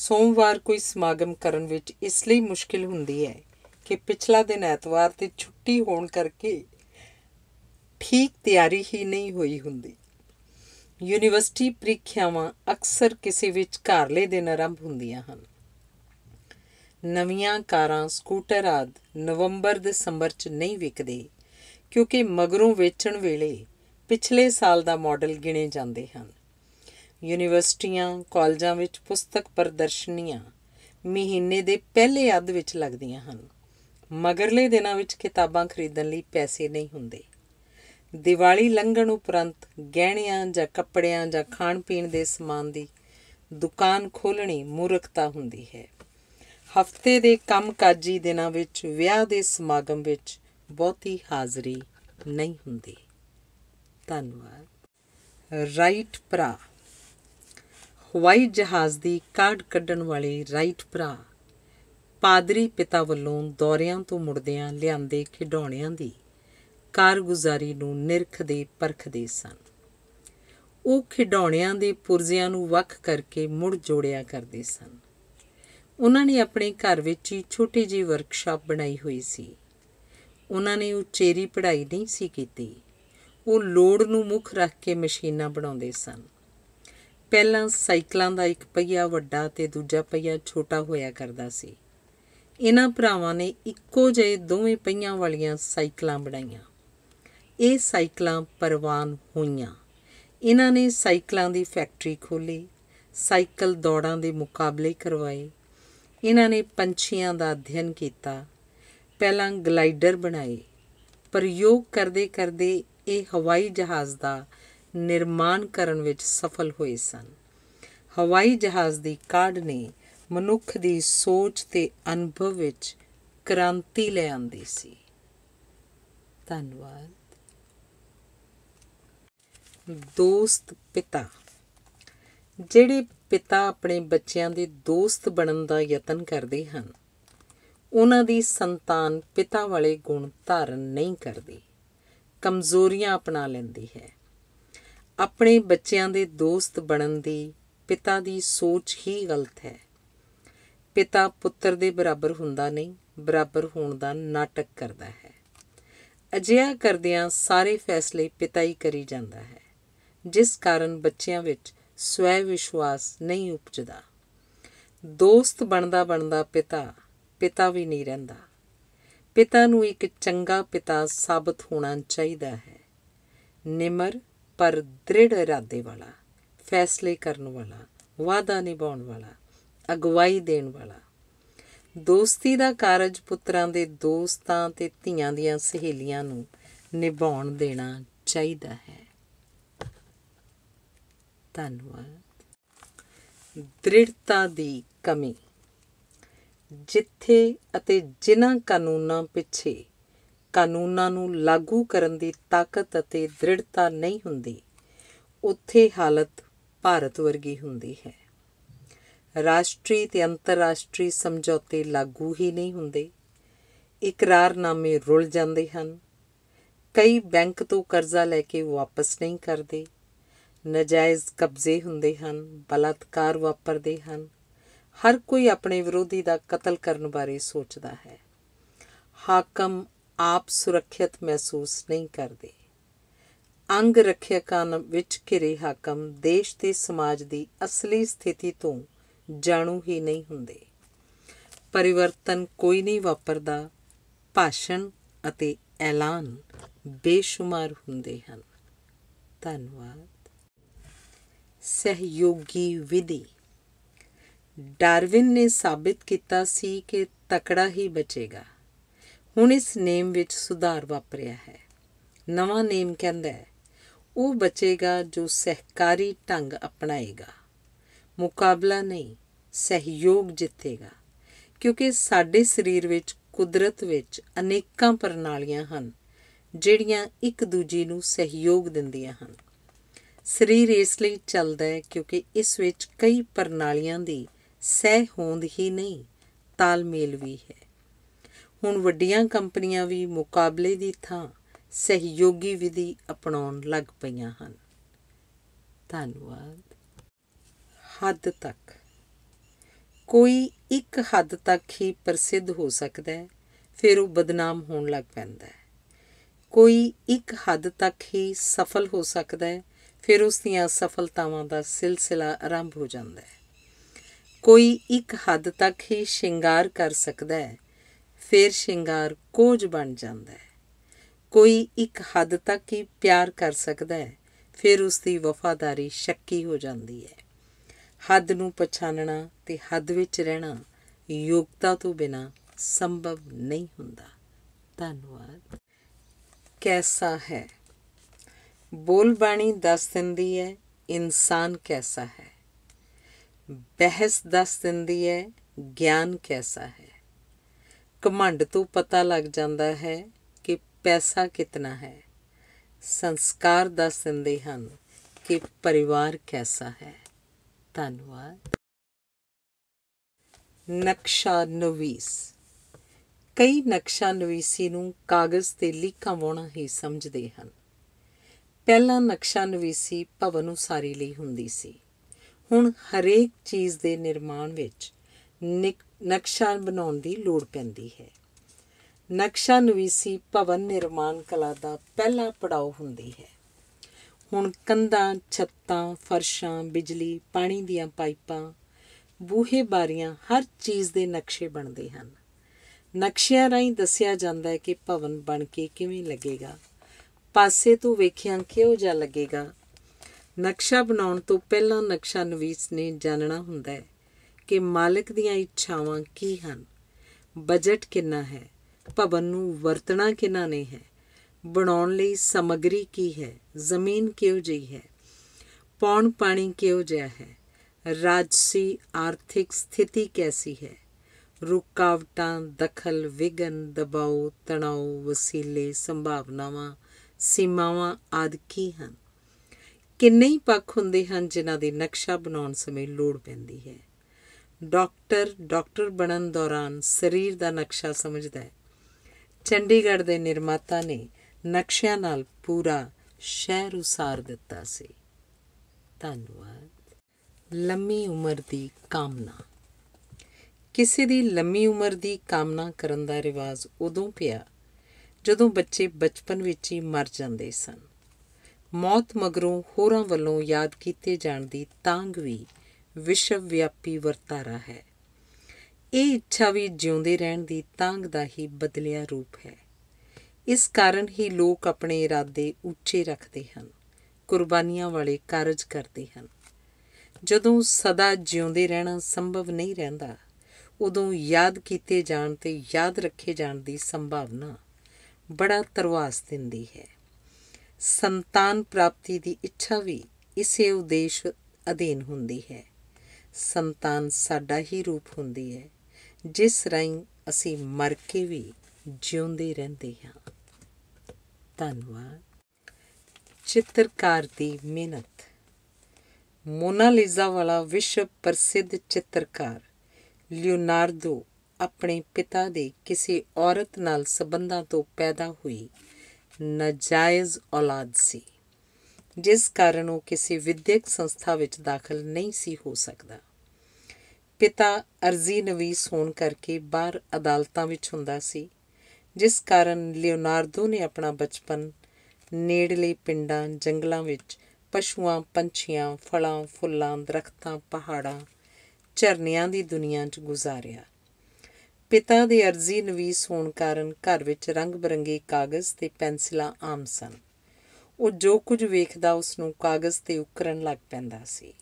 ਸੋਮਵਾਰ ਕੋਈ ਸਮਾਗਮ ਕਰਨ ਵਿੱਚ ਇਸ ਲਈ ਮੁਸ਼ਕਿਲ ਹੁੰਦੀ ਹੈ ਕਿ ਪਿਛਲਾ ਦਿਨ ਐਤਵਾਰ ਤੇ ਛੁੱਟੀ ਹੋਣ ਕਰਕੇ ਠੀਕ ਤਿਆਰੀ ਹੀ ਨਹੀਂ ਹੋਈ ਹੁੰਦੀ ਯੂਨੀਵਰਸਿਟੀ ਪ੍ਰੀਖਿਆਵਾਂ ਅਕਸਰ ਕਿਸੇ ਵਿੱਚ ਘਰਲੇ ਦਿਨ ਆਰੰਭ ਹੁੰਦੀਆਂ ਹਨ ਨਵੀਆਂ ਕਾਰਾਂ ਸਕੂਟਰ ਆਦ ਨਵੰਬਰ ਦਸੰਬਰ ਚ ਨਹੀਂ ਵਿਕਦੇ ਕਿਉਂਕਿ ਮਗਰੋਂ ਵੇਚਣ ਵੇਲੇ ਪਿਛਲੇ ਸਾਲ ਦਾ ਮਾਡਲ ਗਿਣੇ ਜਾਂਦੇ ਹਨ ਯੂਨੀਵਰਸਿਟੀਆਂ ਕਾਲਜਾਂ ਵਿੱਚ ਪੁਸਤਕ ਪ੍ਰਦਰਸ਼ਨੀਆਂ ਮਹੀਨੇ ਦੇ ਪਹਿਲੇ ਅੱਧ ਵਿੱਚ ਲੱਗਦੀਆਂ ਹਨ ਮਗਰਲੇ ਦਿਨਾਂ ਵਿੱਚ ਕਿਤਾਬਾਂ ਖਰੀਦਣ ਲਈ ਪੈਸੇ ਨਹੀਂ ਹੁੰਦੇ ਦੀਵਾਲੀ ਲੰਘਣ ਉਪਰੰਤ ਗਹਿਣਿਆਂ ਜਾਂ ਕੱਪੜਿਆਂ ਜਾਂ ਖਾਣ ਪੀਣ ਦੇ ਸਮਾਨ ਦੀ ਦੁਕਾਨ ਖੋਲਣੀ ਮੂਰਖਤਾ ਹੁੰਦੀ ਹੈ ਹਫਤੇ ਦੇ ਕੰਮਕਾਜੀ ਦਿਨਾਂ ਵਿੱਚ ਵਿਆਹ ਦੇ ਸਮਾਗਮ ਵਿੱਚ ਬਹੁਤੀ ਹਾਜ਼ਰੀ ਨਹੀਂ ਹੁੰਦੀ ਧੰਨਵਾਦ ਰਾਈਟ ਭਰਾ ਹਵਾਈ ਜਹਾਜ਼ ਦੀ ਕਾਰਡ ਕੱਢਣ ਵਾਲੇ ਰਾਈਟ ਭਰਾ ਪਾਦਰੀ ਪਿਤਾ ਵੱਲੋਂ ਦੌਰਿਆਂ ਤੋਂ ਮੁੜਦਿਆਂ ਲਿਆਂਦੇ ਖਿਡੌਣਿਆਂ ਦੀ ਕਾਰਗੁਜ਼ਾਰੀ ਨੂੰ ਨਿਰਖਦੇ ਪਰਖਦੇ ਸਨ ਉਹ ਖਿਡੌਣਿਆਂ ਦੇ ਪੁਰਜ਼ਿਆਂ ਨੂੰ ਵੱਖ ਕਰਕੇ ਮੁੜ ਜੋੜਿਆ ਕਰਦੇ ਸਨ ਉਹਨਾਂ ਨੇ ਆਪਣੇ ਘਰ ਵਿੱਚ ਹੀ ਛੋਟੀ ਜੀ ਵਰਕਸ਼ਾਪ ਬਣਾਈ ਹੋਈ ਸੀ ਉਹਨਾਂ ਨੇ ਉਚੇਰੀ ਪੜ੍ਹਾਈ ਨਹੀਂ ਸੀ ਕੀਤੀ ਉਹ ਲੋੜ ਨੂੰ ਮੁੱਖ ਰੱਖ ਕੇ ਮਸ਼ੀਨਾਂ ਬਣਾਉਂਦੇ ਸਨ ਪਹਿਲਾਂ ਸਾਈਕਲਾਂ ਦਾ ਇੱਕ ਪਹੀਆ ਵੱਡਾ ਤੇ ਦੂਜਾ ਪਹੀਆ ਛੋਟਾ ਹੋਇਆ ਕਰਦਾ ਸੀ ਇਹਨਾਂ ਭਰਾਵਾਂ ਨੇ ਇੱਕੋ ਜਿਹੇ ਦੋਵੇਂ ਪਹੀਆਂ ਵਾਲੀਆਂ ਸਾਈਕਲਾਂ ਬਣਾਈਆਂ ਇਹ ਸਾਈਕਲਾਂ ਪਰਵਾਨ ਹੋਈਆਂ ਇਹਨਾਂ ਨੇ ਸਾਈਕਲਾਂ ਦੀ ਫੈਕਟਰੀ ਖੋਲੀ ਸਾਈਕਲ ਦੌੜਾਂ ਦੇ ਮੁਕਾਬਲੇ ਕਰਵਾਏ ਇਹਨਾਂ ਨੇ ਪੰਛੀਆਂ ਦਾ ਅਧਿਐਨ ਕੀਤਾ ਪਹਿਲਾਂ ਗਲਾਈਡਰ ਬਣਾਏ ਪ੍ਰਯੋਗ ਕਰਦੇ ਕਰਦੇ ਇਹ ਹਵਾਈ ਜਹਾਜ਼ ਦਾ ਨਿਰਮਾਣ ਕਰਨ ਵਿੱਚ ਸਫਲ ਹੋਏ ਸਨ ਹਵਾਈ ਜਹਾਜ਼ ਦੀ ਕਾਢ ਨੇ ਮਨੁੱਖ ਦੀ ਸੋਚ ਤੇ ਅਨੁਭਵ ਵਿੱਚ ਕ੍ਰਾਂਤੀ ਲੈ ਆਂਦੀ ਸੀ ਧੰਨਵਾਦ ਦੋਸਤ ਪਿਤਾ ਜਿਹੜੇ ਪਿਤਾ ਆਪਣੇ ਬੱਚਿਆਂ ਦੇ ਦੋਸਤ ਬਣਨ ਦਾ ਯਤਨ ਕਰਦੇ ਹਨ ਉਹਨਾਂ ਦੀ ਸੰਤਾਨ ਪਿਤਾ ਵਾਲੇ ਗੁਣ ਧਾਰਨ ਨਹੀਂ ਕਰਦੀ ਕਮਜ਼ੋਰੀਆਂ ਅਪਣਾ ਲੈਂਦੀ ਹੈ ਆਪਣੇ ਬੱਚਿਆਂ ਦੇ ਦੋਸਤ ਬਣਨ ਦੀ ਪਿਤਾ ਦੀ ਸੋਚ ਹੀ ਗਲਤ ਹੈ ਪਿਤਾ ਪੁੱਤਰ ਦੇ ਬਰਾਬਰ ਹੁੰਦਾ ਨਹੀਂ ਬਰਾਬਰ ਹੋਣ ਦਾ ਨਾਟਕ ਕਰਦਾ ਹੈ ਅਜਿਹਾ ਕਰਦਿਆਂ ਸਾਰੇ ਫੈਸਲੇ ਪਿਤਾ ਹੀ ਕਰੀ ਜਾਂਦਾ ਹੈ ਜਿਸ ਕਾਰਨ ਬੱਚਿਆਂ ਵਿੱਚ ਸਵੈ ਵਿਸ਼ਵਾਸ ਨਹੀਂ ਉਪਜਦਾ ਦੋਸਤ ਬਣਦਾ ਬਣਦਾ ਪਿਤਾ ਪਿਤਾ ਵੀ ਨਹੀਂ ਰਹਿੰਦਾ ਪਿਤਾ ਨੂੰ ਇੱਕ ਚੰਗਾ ਪਿਤਾ ਸਾਬਤ ਹੋਣਾ ਚਾਹੀਦਾ ਹੈ ਨਿਮਰ ਪਰ ਦ੍ਰਿੜ ਇਰਾਦੇ ਵਾਲਾ ਫੈਸਲੇ ਕਰਨ ਵਾਲਾ ਵਾਅਦਾ ਨਿਭਾਉਣ ਵਾਲਾ ਅਗਵਾਈ ਦੇਣ ਵਾਲਾ ਦੋਸਤੀ ਦਾ ਕਾਰਜ ਪੁੱਤਰਾਂ ਦੇ ਦੋਸਤਾਂ ਤੇ ਧੀਆਂ ਦੀਆਂ ਸਹੇਲੀਆਂ ਨੂੰ ਨਿਭਾਉਣ ਦੇਣਾ ਚਾਹੀਦਾ ਹੈ ਧੰਨਵਾਦ ਦ੍ਰਿੜਤਾ ਦੀ ਕਮੀ ਜਿੱਥੇ ਅਤੇ ਜਿਨ੍ਹਾਂ ਕਾਨੂੰਨਾਂ ਪਿੱਛੇ ਕਾਨੂੰਨਾਂ ਨੂੰ ਲਾਗੂ ਕਰਨ ਦੀ ਤਾਕਤ ਅਤੇ ਦ੍ਰਿੜਤਾ ਨਹੀਂ ਹੁੰਦੀ ਉੱਥੇ ਹਾਲਤ ਭਾਰਤ ਵਰਗੀ ਹੁੰਦੀ ਹੈ ਰਾਸ਼ਟਰੀ ਤੇ ਅੰਤਰਰਾਸ਼ਟਰੀ ਸਮਝੌਤੇ ਲਾਗੂ ਹੀ ਨਹੀਂ ਹੁੰਦੇ ਇਕਰਾਰਨਾਮੇ ਰੁੱਲ ਜਾਂਦੇ ਹਨ ਕਈ ਬੈਂਕ ਤੋਂ ਕਰਜ਼ਾ ਲੈ ਕੇ ਵਾਪਸ ਨਹੀਂ ਕਰਦੇ ਨਜਾਇਜ਼ ਕਬਜ਼ੇ ਹੁੰਦੇ ਹਨ ਬਲਤਕਾਰ ਵਾਪਰਦੇ ਹਨ ਹਰ ਕੋਈ ਆਪਣੇ ਵਿਰੋਧੀ ਦਾ ਕਤਲ ਕਰਨ ਬਾਰੇ ਸੋਚਦਾ ਹੈ ਹਾਕਮ ਆਪ ਸੁਰੱਖਿਅਤ ਮਹਿਸੂਸ ਨਹੀਂ ਕਰਦੇ ਅੰਗ ਰੱਖਿਆ ਕਾਨ ਵਿੱਚ ਘਿਰੇ ਹਾਕਮ ਦੇਸ਼ ਤੇ ਸਮਾਜ ਦੀ ਅਸਲੀ ਸਥਿਤੀ ਤੋਂ ਜਾਣੂ ਹੀ ਨਹੀਂ ਹੁੰਦੇ ਪਰਿਵਰਤਨ ਕੋਈ ਨਹੀਂ ਵਾਪਰਦਾ ਭਾਸ਼ਣ ਅਤੇ ਐਲਾਨ ਬੇਸ਼ੁਮਾਰ ਹੁੰਦੇ ਹਨ ਧੰਨਵਾਦ ਸਹਿਯੋਗੀ ਵਿਧੀ ਡਾਰਵਿਨ ਨੇ ਸਾਬਿਤ ਕੀਤਾ ਸੀ ਕਿ ਤਕੜਾ ਹੀ ਬਚੇਗਾ ਹੁਣ ਇਸ ਨੇਮ ਵਿੱਚ ਸੁਧਾਰ ਵਾਪਰਿਆ ਹੈ ਨਵਾਂ ਨੇਮ ਕਹਿੰਦਾ ਹੈ ਉਹ ਬਚੇਗਾ ਜੋ ਸਹਿਕਾਰੀ ਢੰਗ ਅਪਣਾਏਗਾ ਮੁਕਾਬਲਾ ਨਹੀਂ ਸਹਿਯੋਗ ਜਿੱਤੇਗਾ ਕਿਉਂਕਿ ਸਾਡੇ ਸਰੀਰ ਵਿੱਚ ਕੁਦਰਤ ਵਿੱਚ ਅਨੇਕਾਂ ਪ੍ਰਣਾਲੀਆਂ ਹਨ ਜਿਹੜੀਆਂ ਇੱਕ ਦੂਜੀ ਨੂੰ ਸਹਿਯੋਗ ਦਿੰਦੀਆਂ ਹਨ ਸਰੀਰ ਇਸ ਲਈ ਚੱਲਦਾ ਹੈ ਕਿਉਂਕਿ ਇਸ ਵਿੱਚ ਕਈ ਪ੍ਰਣਾਲੀਆਂ ਦੀ ਸਹਿ ਹੋਂਦ ਹੀ ਨਹੀਂ ਤਾਲਮੇਲ ਵੀ ਹੈ ਹੁਣ ਵੱਡੀਆਂ ਕੰਪਨੀਆਂ ਵੀ ਮੁਕਾਬਲੇ ਦੀ ਥਾਂ ਸਹਿਯੋਗੀ ਵਿਧੀ ਅਪਣਾਉਣ ਲੱਗ ਪਈਆਂ ਹਨ ਧੰਨਵਾਦ ਹੱਦ ਤੱਕ ਕੋਈ ਇੱਕ ਹੱਦ ਤੱਕ ਹੀ ਪ੍ਰਸਿੱਧ ਹੋ ਸਕਦਾ ਹੈ ਫਿਰ ਉਹ ਬਦਨਾਮ ਹੋਣ ਲੱਗ ਪੈਂਦਾ ਹੈ ਕੋਈ ਇੱਕ ਹੱਦ ਤੱਕ ਹੀ ਸਫਲ ਹੋ ਸਕਦਾ ਹੈ ਫਿਰ ਉਸ ਦੀਆਂ ਸਫਲਤਾਵਾਂ ਦਾ ਸਿਲਸਿਲਾ ਆਰੰਭ ਹੋ ਜਾਂਦਾ ਹੈ ਕੋਈ ਇੱਕ ਹੱਦ ਤੱਕ ਹੀ ਸ਼ਿੰਗਾਰ ਕਰ ਸਕਦਾ ਹੈ ਫਿਰ ਸ਼ਿੰਗਾਰ ਕੋਝ ਬਣ ਜਾਂਦਾ ਹੈ ਕੋਈ ਇੱਕ ਹੱਦ ਤੱਕ ਹੀ ਪਿਆਰ ਕਰ ਸਕਦਾ ਹੈ ਫਿਰ ਉਸ ਦੀ ਵਫਾਦਾਰੀ ਸ਼ੱਕੀ ਹੋ ਜਾਂਦੀ ਹੈ ਹੱਦ ਨੂੰ ਪਛਾਣਨਾ ਤੇ ਹੱਦ ਵਿੱਚ ਰਹਿਣਾ ਯੋਗਤਾ ਤੋਂ ਬਿਨਾ ਸੰਭਵ ਨਹੀਂ ਹੁੰਦਾ ਧੰਨਵਾਦ ਕੈਸਾ ਹੈ ਬੋਲ ਬਾਣੀ ਦੱਸ ਦਿੰਦੀ ਹੈ ਇਨਸਾਨ ਕੈਸਾ ਹੈ ਬਹਿਸ ਦੱਸ ਦਿੰਦੀ ਹੈ ਗਿਆਨ ਕੈਸਾ ਹੈ ਕਮੰਡ ਤੋਂ ਪਤਾ ਲੱਗ ਜਾਂਦਾ ਹੈ ਕਿ ਪੈਸਾ ਕਿਤਨਾ ਹੈ ਸੰਸਕਾਰ ਦੱਸ ਦਿੰਦੇ ਹਨ ਕਿ ਪਰਿਵਾਰ ਕੈਸਾ ਹੈ ਧੰਨਵਾਦ ਨਕਸ਼ਾ ਨਵੀਸ ਕਈ ਨਕਸ਼ਾ ਨਵੀਸੀ ਨੂੰ ਕਾਗਜ਼ ਤੇ ਲੀਕਾਂ ਵਾਉਣਾ ਹੀ ਸਮਝਦੇ ਹਨ ਪਹਿਲਾਂ ਨਕਸ਼ਾ ਨਵੀਸੀ ਭਵਨ ਉਸਾਰੀ ਲਈ ਹੁੰਦੀ ਸੀ ਹੁਣ ਹਰੇਕ ਚੀਜ਼ ਦੇ ਨਿਰਮਾਣ ਵਿੱਚ ਨਕਸ਼ਾ ਬਣਾਉਣ ਦੀ ਲੋੜ ਪੈਂਦੀ ਹੈ ਨਕਸ਼ਾ ਨਵੀਸੀ ਭਵਨ ਨਿਰਮਾਣ ਕਲਾ ਦਾ ਪਹਿਲਾ ਪੜਾਅ ਹੁੰਦੀ ਹੈ ਹੁਣ ਕੰਧਾਂ ਛੱਤਾਂ ਫਰਸ਼ਾਂ ਬਿਜਲੀ ਪਾਣੀ ਦੀਆਂ ਪਾਈਪਾਂ ਬੂਹੇ ਬਾਰੀਆਂ ਹਰ ਚੀਜ਼ ਦੇ ਨਕਸ਼ੇ ਬਣਦੇ ਹਨ ਨਕਸ਼ਿਆਂ ਰਾਹੀਂ ਦੱਸਿਆ ਜਾਂਦਾ ਹੈ ਕਿ ਭਵਨ ਬਣ ਕੇ ਕਿਵੇਂ ਲੱਗੇਗਾ ਪਾਸੇ ਤੋਂ ਵੇਖਿਆ ਕਿਹੋ ਜਿਹਾ ਲੱਗੇਗਾ ਨਕਸ਼ਾ ਬਣਾਉਣ ਤੋਂ ਪਹਿਲਾਂ ਨਕਸ਼ਾ ਨਵੀਸ ਨੇ ਜਾਣਨਾ ਹੁੰਦਾ ਹੈ ਕਿ ਮਾਲਕ ਦੀਆਂ ਇੱਛਾਵਾਂ ਕੀ ਹਨ ਬਜਟ ਕਿੰਨਾ ਹੈ ਭਵਨ ਨੂੰ ਵਰਤਣਾ ਕਿੰਨਾ ਨੇ ਹੈ ਬਣਾਉਣ ਲਈ ਸਮਗਰੀ ਕੀ ਹੈ ਜ਼ਮੀਨ ਕਿਉਂ ਜਿਹੀ ਹੈ ਪੌਣ ਪਾਣੀ ਕਿਉਂ ਜਿਹਾ ਹੈ ਰਾਜਸੀ ਆਰਥਿਕ ਸਥਿਤੀ ਕੈਸੀ ਹੈ ਰੁਕਾਵਟਾਂ ਦਖਲ ਵਿਗਨ ਦਬਾਅ ਤਣਾਅ ਵਸੀਲੇ ਸੰਭਾਵਨਾਵਾਂ ਸੀਮਾਵਾਂ ਆਦਿ ਕੀ ਹਨ ਕਿੰਨੇ ਹੀ ਪੱਖ ਹੁੰਦੇ ਹਨ ਜਿਨ੍ਹਾਂ ਦੀ ਨਕਸ਼ਾ ਬਣਾਉਣ ਸਮੇਂ ਲੋੜ ਪੈਂਦੀ ਹੈ ਡਾਕਟਰ ਡਾਕਟਰ ਬਣਨ ਦੌਰਾਨ ਸਰੀਰ ਦਾ ਨਕਸ਼ਾ ਸਮਝਦਾ ਹੈ ਚੰਡੀਗੜ੍ਹ ਦੇ ਨਿਰਮਾਤਾ ਨੇ ਨਕਸ਼ਿਆਂ ਨਾਲ ਪੂਰਾ ਸ਼ਹਿਰ ਉਸਾਰ ਦਿੱਤਾ ਸੀ ਧੰਨਵਾਦ ਲੰਮੀ ਉਮਰ ਦੀ ਕਾਮਨਾ ਕਿਸੇ ਦੀ ਲੰਮੀ ਉਮਰ ਦੀ ਕਾਮਨਾ ਕਰਨ ਦਾ ਰਿਵਾਜ ਉਦੋਂ ਪਿਆ ਜਦੋਂ ਬੱਚੇ ਬਚਪਨ ਵਿੱਚ ਹੀ ਮਰ ਜਾਂਦੇ ਸਨ ਮੌਤ ਮਗਰੋਂ ਹੋਰਾਂ ਵੱਲੋਂ ਯਾਦ ਕੀਤੇ ਜਾਣ ਦੀ ਤਾਂਗ ਵੀ ਵਿਸ਼ਵ ਵਿਆਪੀ ਵਰਤਾਰਾ ਹੈ ਇਹ ਇੱਛਾ ਵੀ ਜਿਉਂਦੇ ਰਹਿਣ ਦੀ ਤਾਂਗ ਦਾ ਹੀ ਬਦਲਿਆ ਰੂਪ ਹੈ ਇਸ ਕਾਰਨ ਹੀ ਲੋਕ ਆਪਣੇ ਇਰਾਦੇ ਉੱਚੇ ਰੱਖਦੇ ਹਨ ਕੁਰਬਾਨੀਆਂ ਵਾਲੇ ਕਾਰਜ ਕਰਦੇ ਹਨ ਜਦੋਂ ਸਦਾ ਜਿਉਂਦੇ ਰਹਿਣਾ ਸੰਭਵ ਨਹੀਂ ਰਹਿੰਦਾ ਉਦੋਂ ਯਾਦ ਕੀਤੇ ਜਾਣ ਤੇ ਯਾਦ ਰੱਖੇ ਜਾਣ ਦੀ ਸੰਭਾਵਨਾ ਬੜਾ ਤਰਵਾਸ ਦਿੰਦੀ ਹੈ ਸੰਤਾਨ ਪ੍ਰਾਪਤੀ ਦੀ ਇੱਛਾ ਵੀ ਇਸੇ ਉਦੇਸ਼ ਅਧੀਨ ਹੁੰਦੀ ਹੈ ਸੰਤਾਨ ਸਾਡਾ ਹੀ ਰੂਪ ਹੁੰਦੀ ਹੈ ਜਿਸ ਰਾਹੀਂ ਅਸੀਂ ਮਰ ਕੇ ਵੀ ਜਿਉਂਦੇ ਰਹਿੰਦੇ ਹਾਂ ਧੰਨਵਾਦ ਚਿੱਤਰਕਾਰ ਦੀ ਮਿਹਨਤ ਮੋਨਾਲੀਜ਼ਾ ਵਾਲਾ ਵਿਸ਼ਵ ਪ੍ਰਸਿੱਧ ਚਿੱਤਰਕਾਰ ਲਿਓਨਾਰਡੋ ਆਪਣੇ ਪਿਤਾ ਦੇ ਕਿਸੇ ਔਰਤ ਨਾਲ ਸਬੰਧਾਂ ਤੋਂ ਪੈਦਾ ਹੋਈ ਨਜਾਇਜ਼ ਔਲਾਦ ਸੀ ਜਿਸ ਕਾਰਨ ਉਹ ਕਿਸੇ ਵਿਦਿਅਕ ਸੰਸਥਾ ਵਿੱਚ ਦਾਖਲ ਨਹੀਂ ਸੀ ਹੋ ਸਕਦਾ ਪਿਤਾ ਅਰਜ਼ੀ ਨਵੀਸ ਹੋਣ ਕਰਕੇ ਬਾਹਰ ਅਦਾਲਤਾਂ ਵਿੱਚ ਹੁੰਦਾ ਸੀ ਜਿਸ ਕਾਰਨ ਲਿਓਨਾਰਡੋ ਨੇ ਆਪਣਾ ਬਚਪਨ ਨੇੜਲੇ ਪਿੰਡਾਂ ਜੰਗਲਾਂ ਵਿੱਚ ਪਸ਼ੂਆਂ ਪੰਛੀਆਂ ਫਲਾਂ ਫੁੱਲਾਂ ਦਰਖਤਾਂ ਪਹਾੜਾਂ ਝਰਨਿਆਂ ਦੀ ਦੁਨੀਆ 'ਚ ਗੁਜ਼ਾਰਿਆ ਪਿਤਾ ਦੇ ਅਰਜ਼ੀ ਨਵੀਸ ਹੋਣ ਕਾਰਨ ਘਰ ਵਿੱਚ ਰੰਗ-ਬਰੰਗੇ ਕਾਗਜ਼ ਤੇ ਪੈਨਸਲਾਂ ਆਮ ਸਨ ਉਹ ਜੋ ਕੁਝ ਵੇਖਦਾ ਉਸ ਨੂੰ ਕਾਗਜ਼ ਤੇ ਉਕਰਨ ਲੱਗ ਪੈਂਦਾ ਸੀ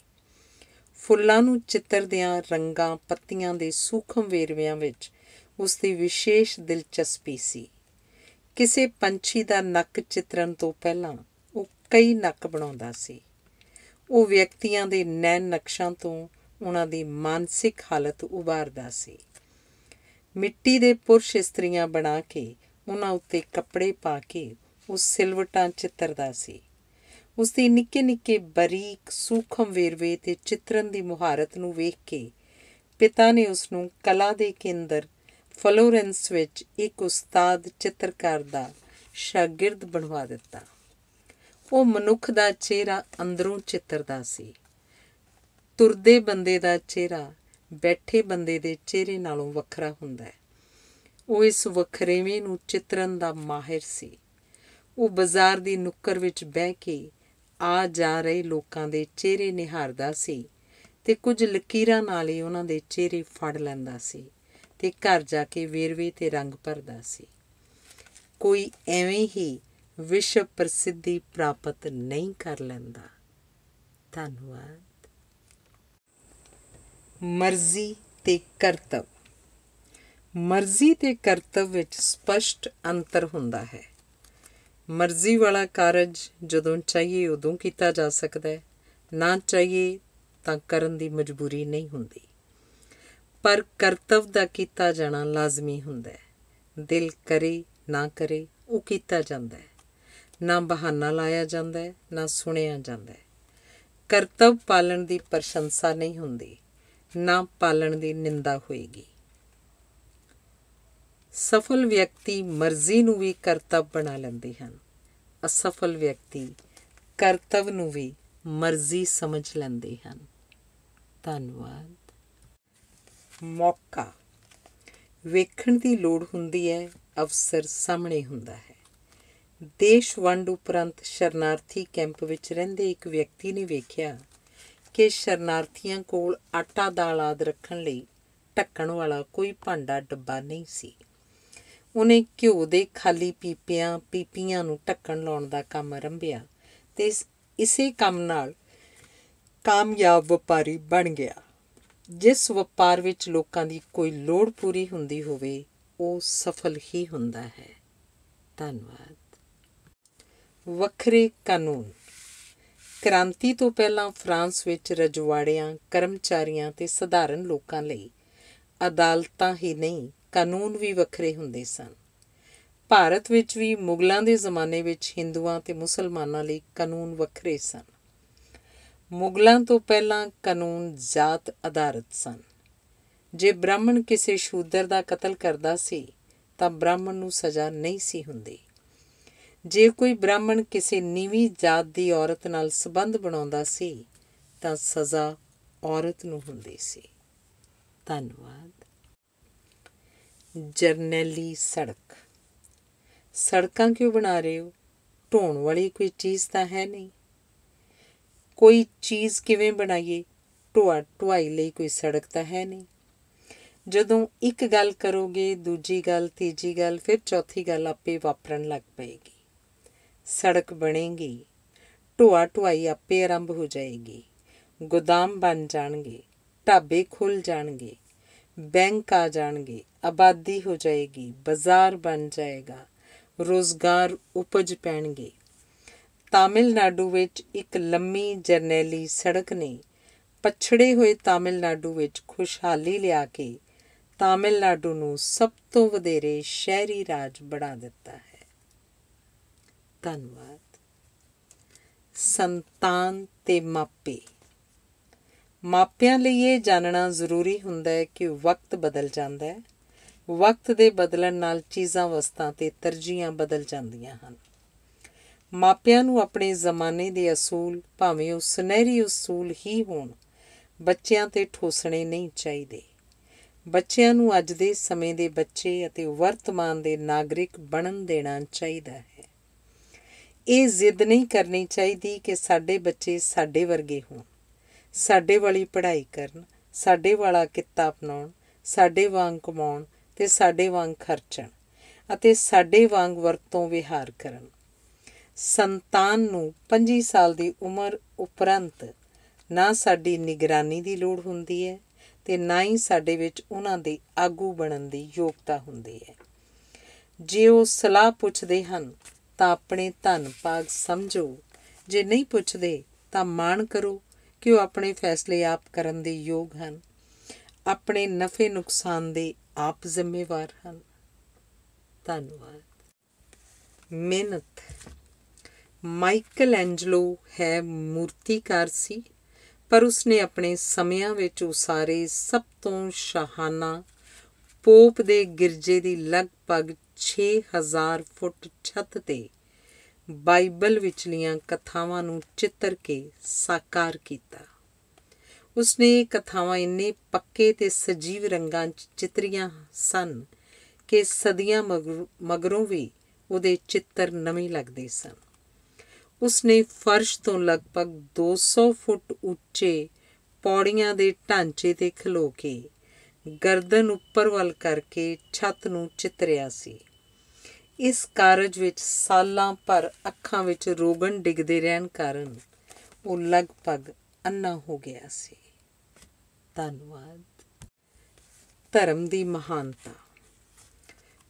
ਫੁੱਲਾਂ ਨੂੰ ਚਿੱਤਰ ਦਿਆਂ ਰੰਗਾਂ ਪੱਤੀਆਂ ਦੇ ਸੂਖਮ ਵੇਰਵਿਆਂ ਵਿੱਚ ਉਸ ਦੀ ਵਿਸ਼ੇਸ਼ ਦਿਲਚਸਪੀ ਸੀ ਕਿਸੇ ਪੰਛੀ ਦਾ ਨੱਕ ਚਿੱਤਰਨ ਤੋਂ ਪਹਿਲਾਂ ਉਹ ਕਈ ਨੱਕ ਬਣਾਉਂਦਾ ਸੀ ਉਹ ਵਿਅਕਤੀਆਂ ਦੇ ਨੈਣ ਨਕਸ਼ਾਂ ਤੋਂ ਉਹਨਾਂ ਦੀ ਮਾਨਸਿਕ ਹਾਲਤ ਉਭਾਰਦਾ ਸੀ ਮਿੱਟੀ ਦੇ ਪੁਰਸ਼ ਇਸਤਰੀਆਂ ਬਣਾ ਕੇ ਉਹਨਾਂ ਉੱਤੇ ਕੱਪੜੇ ਪਾ ਕੇ ਉਹ ਸਿਲਵਟਾਂ ਚਿੱਤਰਦਾ ਸੀ ਉਸ ਦੀ ਨਿੱਕੇ ਨਿੱਕੇ ਬਰੀਕ ਸੂਖਮ ਵੇਰਵੇ ਤੇ ਚਿੱਤਰਨ ਦੀ ਮੁਹਾਰਤ ਨੂੰ ਵੇਖ ਕੇ ਪਿਤਾ ਨੇ ਉਸ ਨੂੰ ਕਲਾ ਦੇ ਕੇਂਦਰ ਫਲੋਰੈਂਸ ਵਿੱਚ ਇੱਕ ਉਸਤਾਦ ਚਿੱਤਰਕਾਰ ਦਾ ਸ਼ਾਗਿਰਦ ਬਣਵਾ ਦਿੱਤਾ ਉਹ ਮਨੁੱਖ ਦਾ ਚਿਹਰਾ ਅੰਦਰੋਂ ਚਿੱਤਰਦਾ ਸੀ ਤੁਰਦੇ ਬੰਦੇ ਦਾ ਚਿਹਰਾ ਬੈਠੇ ਬੰਦੇ ਦੇ ਚਿਹਰੇ ਨਾਲੋਂ ਵੱਖਰਾ ਹੁੰਦਾ ਹੈ ਉਹ ਇਸ ਵੱਖਰੇਵੇਂ ਨੂੰ ਚਿੱਤਰਨ ਦਾ ਮਾਹਿਰ ਸੀ ਉਹ ਬਾਜ਼ਾਰ ਦੀ ਨੁੱਕਰ ਵਿੱਚ ਬਹਿ ਕੇ ਆ ਜਾ ਰਹੇ ਲੋਕਾਂ ਦੇ ਚਿਹਰੇ ਨਿਹਾਰਦਾ ਸੀ ਤੇ ਕੁਝ ਲਕੀਰਾਂ ਨਾਲ ਹੀ ਉਹਨਾਂ ਦੇ ਚਿਹਰੇ ਫੜ ਲੈਂਦਾ ਸੀ ਤੇ ਘਰ ਜਾ ਕੇ ਵੇਰਵੇ ਤੇ ਰੰਗ ਭਰਦਾ ਸੀ ਕੋਈ ਐਵੇਂ ਹੀ ਵਿਸ਼ਵ ਪ੍ਰਸਿੱਧੀ ਪ੍ਰਾਪਤ ਨਹੀਂ ਕਰ ਲੈਂਦਾ ਧੰਨਵਾਦ ਮਰਜ਼ੀ ਤੇ ਕਰਤਵ ਮਰਜ਼ੀ ਤੇ ਕਰਤਵ ਵਿੱਚ ਸਪਸ਼ਟ ਅੰਤਰ ਹੁੰਦਾ ਹੈ ਮਰਜ਼ੀ ਵਾਲਾ ਕਾਰਜ ਜਦੋਂ ਚਾਹੀਏ ਉਦੋਂ ਕੀਤਾ ਜਾ ਸਕਦਾ ਹੈ ਨਾ ਚਾਹੀਏ ਤਾਂ ਕਰਨ ਦੀ ਮਜਬੂਰੀ ਨਹੀਂ ਹੁੰਦੀ ਪਰ ਕਰਤਵ ਦਾ ਕੀਤਾ ਜਾਣਾ ਲਾਜ਼ਮੀ ਹੁੰਦਾ ਹੈ ਦਿਲ ਕਰੇ ਨਾ ਕਰੇ ਉਹ ਕੀਤਾ ਜਾਂਦਾ ਹੈ ਨਾ ਬਹਾਨਾ ਲਾਇਆ ਜਾਂਦਾ ਹੈ ਨਾ ਸੁਣਿਆ ਜਾਂਦਾ ਹੈ ਕਰਤਵ ਪਾਲਣ ਦੀ ਪ੍ਰਸ਼ੰਸਾ ਨਹੀਂ ਹੁੰਦੀ ਨਾ ਪਾਲਣ ਦੀ ਨਿੰਦਾ ਹੋਏਗੀ ਸਫਲ ਵਿਅਕਤੀ ਮਰਜ਼ੀ ਨੂੰ ਵੀ ਕਰਤਵ ਬਣਾ ਲੈਂਦੇ ਹਨ ਅਸਫਲ ਵਿਅਕਤੀ ਕਰਤਵ ਨੂੰ ਵੀ ਮਰਜ਼ੀ ਸਮਝ ਲੈਂਦੇ ਹਨ ਧੰਨਵਾਦ ਮੌਕਾ ਵੇਖਣ ਦੀ ਲੋੜ ਹੁੰਦੀ ਹੈ ਅਵਸਰ ਸਾਹਮਣੇ ਹੁੰਦਾ ਹੈ ਦੇਸ਼ ਵੰਡ ਉਪਰੰਤ ਸ਼ਰਨਾਰਥੀ ਕੈਂਪ ਵਿੱਚ ਰਹਿੰਦੇ ਇੱਕ ਵਿਅਕਤੀ ਨੇ ਵੇਖਿਆ ਕਿ ਸ਼ਰਨਾਰਥੀਆਂ ਕੋਲ ਆਟਾ ਦਾਲ ਆਦ ਰੱਖਣ ਲਈ ਢੱਕਣ ਵਾਲਾ ਕੋਈ ਭਾਂਡਾ ਡੱਬਾ ਨਹੀਂ ਸੀ ਉਹਨੇ ਘਿਓ ਦੇ ਖਾਲੀ ਪੀਪਿਆਂ ਪੀਪੀਆਂ ਨੂੰ ਢੱਕਣ ਲਾਉਣ ਦਾ ਕੰਮ ਆਰੰਭਿਆ ਤੇ ਇਸੇ ਕੰਮ ਨਾਲ ਕਾਮਯਾਬ ਵਪਾਰੀ ਬਣ ਗਿਆ ਜਿਸ ਵਪਾਰ ਵਿੱਚ ਲੋਕਾਂ ਦੀ ਕੋਈ ਲੋੜ ਪੂਰੀ ਹੁੰਦੀ ਹੋਵੇ ਉਹ ਸਫਲ ਹੀ ਹੁੰਦਾ ਹੈ ਧੰਨਵਾਦ ਵੱਖਰੇ ਕਾਨੂੰਨ ਕ੍ਰਾਂਤੀ ਤੋਂ ਪਹਿਲਾਂ ਫਰਾਂਸ ਵਿੱਚ ਰਜਵਾੜਿਆਂ ਕਰਮਚਾਰੀਆਂ ਤੇ ਸਧਾਰਨ ਲੋਕਾਂ ਲਈ ਅਦਾਲਤਾਂ ਹੀ ਨਹੀਂ ਕਾਨੂੰਨ ਵੀ ਵੱਖਰੇ ਹੁੰਦੇ ਸਨ ਭਾਰਤ ਵਿੱਚ ਵੀ ਮੁਗਲਾਂ ਦੇ ਜ਼ਮਾਨੇ ਵਿੱਚ ਹਿੰਦੂਆਂ ਤੇ ਮੁਸਲਮਾਨਾਂ ਲਈ ਕਾਨੂੰਨ ਵੱਖਰੇ ਸਨ ਮੁਗਲਾਂ ਤੋਂ ਪਹਿਲਾਂ ਕਾਨੂੰਨ ਜਾਤ ਆਧਾਰਿਤ ਸਨ ਜੇ ਬ੍ਰਾਹਮਣ ਕਿਸੇ ਸ਼ੂਦਰ ਦਾ ਕਤਲ ਕਰਦਾ ਸੀ ਤਾਂ ਬ੍ਰਾਹਮਣ ਨੂੰ ਸਜ਼ਾ ਨਹੀਂ ਸੀ ਹੁੰਦੀ ਜੇ ਕੋਈ ਬ੍ਰਾਹਮਣ ਕਿਸੇ ਨੀਵੀਂ ਜਾਤ ਦੀ ਔਰਤ ਨਾਲ ਸਬੰਧ ਬਣਾਉਂਦਾ ਸੀ ਤਾਂ ਸਜ਼ਾ ਔਰਤ ਨੂੰ ਹੁੰਦੀ ਸੀ ਧੰਨਵਾਦ ਜਰਨੈਲੀ ਸੜਕ ਸੜਕਾਂ ਕਿਉਂ ਬਣਾ ਰਹੇ ਹੋ ਢੋਣ ਵਾਲੀ ਕੋਈ ਚੀਜ਼ ਤਾਂ ਹੈ ਨਹੀਂ ਕੋਈ ਚੀਜ਼ ਕਿਵੇਂ ਬਣਾਈਏ ਢੋਆ ਟੁਆਈ ਲਈ ਕੋਈ ਸੜਕ ਤਾਂ ਹੈ ਨਹੀਂ ਜਦੋਂ ਇੱਕ ਗੱਲ ਕਰੋਗੇ ਦੂਜੀ ਗੱਲ ਤੀਜੀ ਗੱਲ ਫਿਰ ਚੌਥੀ ਗੱਲ ਆਪੇ ਵਾਪਰਨ ਲੱਗ ਪਏਗੀ ਸੜਕ ਬਣੇਗੀ ਢੋਆ ਟੁਆਈ ਆਪੇ ਆਰੰਭ ਹੋ ਜਾਏਗੀ ਗੋਦਾਮ ਬਣ ਜਾਣਗੇ ਢਾਬੇ ਖੁੱਲ ਜਾਣਗੇ ਬੈਂਕ ਆ ਜਾਣਗੇ ਆਬਾਦੀ ਹੋ ਜਾਏਗੀ ਬਾਜ਼ਾਰ ਬਣ ਜਾਏਗਾ ਰੋਜ਼ਗਾਰ ਉਪਜ ਪੈਣਗੇ ਤਾਮਿਲਨਾਡੂ ਵਿੱਚ ਇੱਕ ਲੰਮੀ ਜਰਨੈਲੀ ਸੜਕ ਨੇ ਪਛੜੇ ਹੋਏ ਤਾਮਿਲਨਾਡੂ ਵਿੱਚ ਖੁਸ਼ਹਾਲੀ ਲਿਆ ਕੇ ਤਾਮਿਲਨਾਡੂ ਨੂੰ ਸਭ ਤੋਂ ਵਧੇਰੇ ਸ਼ਹਿਰੀ ਰਾਜ ਬਣਾ ਦਿੱਤਾ ਹੈ ਧੰਨਵਾਦ ਸੰਤਾਨ ਤੇ ਮਾਪੇ ਮਾਪਿਆਂ ਲਈ ਇਹ ਜਾਣਨਾ ਜ਼ਰੂਰੀ ਹੁੰਦਾ ਹੈ ਕਿ ਵਕਤ ਬਦਲ ਜਾਂਦਾ ਹੈ ਵਕਤ ਦੇ ਬਦਲਣ ਨਾਲ ਚੀਜ਼ਾਂ ਵਸਤਾਂ ਤੇ ਤਰਜੀਹਾਂ ਬਦਲ ਜਾਂਦੀਆਂ ਹਨ ਮਾਪਿਆਂ ਨੂੰ ਆਪਣੇ ਜ਼ਮਾਨੇ ਦੇ ਅਸੂਲ ਭਾਵੇਂ ਉਹ ਸੁਨਹਿਰੀ ਅਸੂਲ ਹੀ ਹੋਣ ਬੱਚਿਆਂ ਤੇ ਠੋਸਣੇ ਨਹੀਂ ਚਾਹੀਦੇ ਬੱਚਿਆਂ ਨੂੰ ਅੱਜ ਦੇ ਸਮੇਂ ਦੇ ਬੱਚੇ ਅਤੇ ਵਰਤਮਾਨ ਦੇ ਨਾਗਰਿਕ ਬਣਨ ਦੇਣਾ ਚਾਹੀਦਾ ਹੈ ਇਹ ਜ਼ਿੱਦ ਨਹੀਂ ਕਰਨੀ ਚਾਹੀਦੀ ਕਿ ਸਾਡੇ ਬੱਚੇ ਸਾਡੇ ਵਰਗੇ ਹੋਣ ਸਾਡੇ ਵਾਲੀ ਪੜ੍ਹਾਈ ਕਰਨ ਸਾਡੇ ਵਾਲਾ ਕਿੱਤਾ ਅਪਣਾਉਣ ਸਾਡੇ ਵਾਂਗ ਕਮਾਉਣ ਤੇ ਸਾਡੇ ਵਾਂਗ ਖਰਚਣ ਅਤੇ ਸਾਡੇ ਵਾਂਗ ਵਰਤੋਂ ਵਿਹਾਰ ਕਰਨ ਸੰਤਾਨ ਨੂੰ 25 ਸਾਲ ਦੀ ਉਮਰ ਉਪਰੰਤ ਨਾ ਸਾਡੀ ਨਿਗਰਾਨੀ ਦੀ ਲੋੜ ਹੁੰਦੀ ਹੈ ਤੇ ਨਾ ਹੀ ਸਾਡੇ ਵਿੱਚ ਉਹਨਾਂ ਦੇ ਆਗੂ ਬਣਨ ਦੀ ਯੋਗਤਾ ਹੁੰਦੀ ਹੈ ਜੇ ਉਹ ਸਲਾਹ ਪੁੱਛਦੇ ਹਨ ਤਾਂ ਆਪਣੇ ਧਨ ਭਾਗ ਸਮਝੋ ਜੇ ਨਹੀਂ ਪੁੱਛਦੇ ਤਾਂ ਮਾਣ ਕਰੋ ਕਿ ਉਹ ਆਪਣੇ ਫੈਸਲੇ ਆਪ ਕਰਨ ਦੇ ਯੋਗ ਹਨ ਆਪਣੇ ਨਫੇ ਨੁਕਸਾਨ ਦੇ ਆਪ ਜ਼ਿੰਮੇਵਾਰ ਹਨ ਧੰਨਵਾਦ ਮਿਹਨਤ ਮਾਈਕਲ ਐਂਜਲੋ ਹੈ ਮੂਰਤੀਕਾਰ ਸੀ ਪਰ ਉਸਨੇ ਆਪਣੇ ਸਮਿਆਂ ਵਿੱਚ ਉਸਾਰੇ ਸਭ ਤੋਂ ਸ਼ਾਹਾਨਾ ਪੋਪ ਦੇ ਗਿਰਜੇ ਦੀ ਲਗਭਗ 6000 ਫੁੱਟ ਛੱਤ ਤੇ ਬਾਈਬਲ ਵਿਚਲੀਆਂ ਕਥਾਵਾਂ ਨੂੰ ਚਿੱਤਰ ਕੇ ਸਾਕਾਰ ਕੀਤਾ ਉਸਨੇ ਕਥਾਵਾਂ ਇੰਨੇ ਪੱਕੇ ਤੇ ਸਜੀਵ ਰੰਗਾਂ 'ਚ ਚਿੱਤਰੀਆਂ ਸਨ ਕਿ ਸਦੀਆਂ ਮਗਰੋਂ ਵੀ ਉਹਦੇ ਚਿੱਤਰ ਨਵੇਂ ਲੱਗਦੇ ਸਨ ਉਸਨੇ ਫਰਸ਼ ਤੋਂ ਲਗਭਗ 200 ਫੁੱਟ ਉੱਚੇ ਪੌੜੀਆਂ ਦੇ ਢਾਂਚੇ ਤੇ ਖਲੋ ਕੇ ਗਰਦਨ ਉੱਪਰ ਵੱਲ ਕਰਕੇ ਛੱਤ ਨੂੰ ਚਿਤਰਿਆ ਸੀ ਇਸ ਕਾਰਜ ਵਿੱਚ ਸਾਲਾਂ ਭਰ ਅੱਖਾਂ ਵਿੱਚ ਰੋਗਣ ਡਿੱਗਦੇ ਰਹਿਣ ਕਾਰਨ ਉਹ ਲਗਭਗ ਅੰਨਾ ਹੋ ਗਿਆ ਸੀ ਧੰਨਵਾਦ ਧਰਮ ਦੀ ਮਹਾਨਤਾ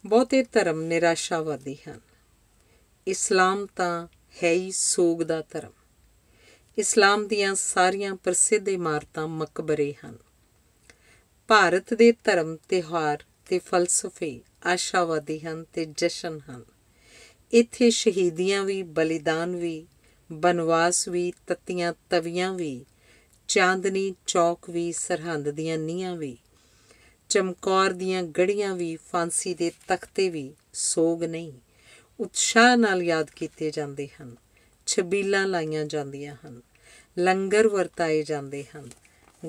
ਬਹੁਤੇ ਧਰਮ ਨਿਰਾਸ਼ਾਵਾਦੀ ਹਨ ਇਸਲਾਮ ਤਾਂ ਹੈ ਹੀ ਸੋਗ ਦਾ ਧਰਮ ਇਸਲਾਮ ਦੀਆਂ ਸਾਰੀਆਂ ਪ੍ਰਸਿੱਧ ਇਮਾਰਤਾਂ ਮਕਬਰੇ ਹਨ ਭਾਰਤ ਦੇ ਧਰਮ ਤਿਹਾਰ ਤੇ ਫਲਸਫੇ ਆਸ਼ਾਵਾਦੀ ਹਨ ਤੇ ਜਸ਼ਨ ਹਨ ਇੱਥੇ ਸ਼ਹੀਦੀਆਂ ਵੀ ਬਲੀਦਾਨ ਵੀ ਬਨਵਾਸ ਵੀ ਤਤੀਆਂ ਤਵੀਆਂ ਵੀ ਚਾਂਦਨੀ ਚੌਕ ਵੀ ਸਰਹੰਦ ਦੀਆਂ ਨੀਆਂ ਵੀ ਚਮਕੌਰ ਦੀਆਂ ਗੜੀਆਂ ਵੀ ਫਾਂਸੀ ਦੇ ਤਖਤੇ ਵੀ ਸੋਗ ਨਹੀਂ ਉਤਸ਼ਾਹ ਨਾਲ ਯਾਦ ਕੀਤੇ ਜਾਂਦੇ ਹਨ ਛਬੀਲਾਂ ਲਾਈਆਂ ਜਾਂਦੀਆਂ ਹਨ ਲੰਗਰ ਵਰਤਾਏ ਜਾਂਦੇ ਹਨ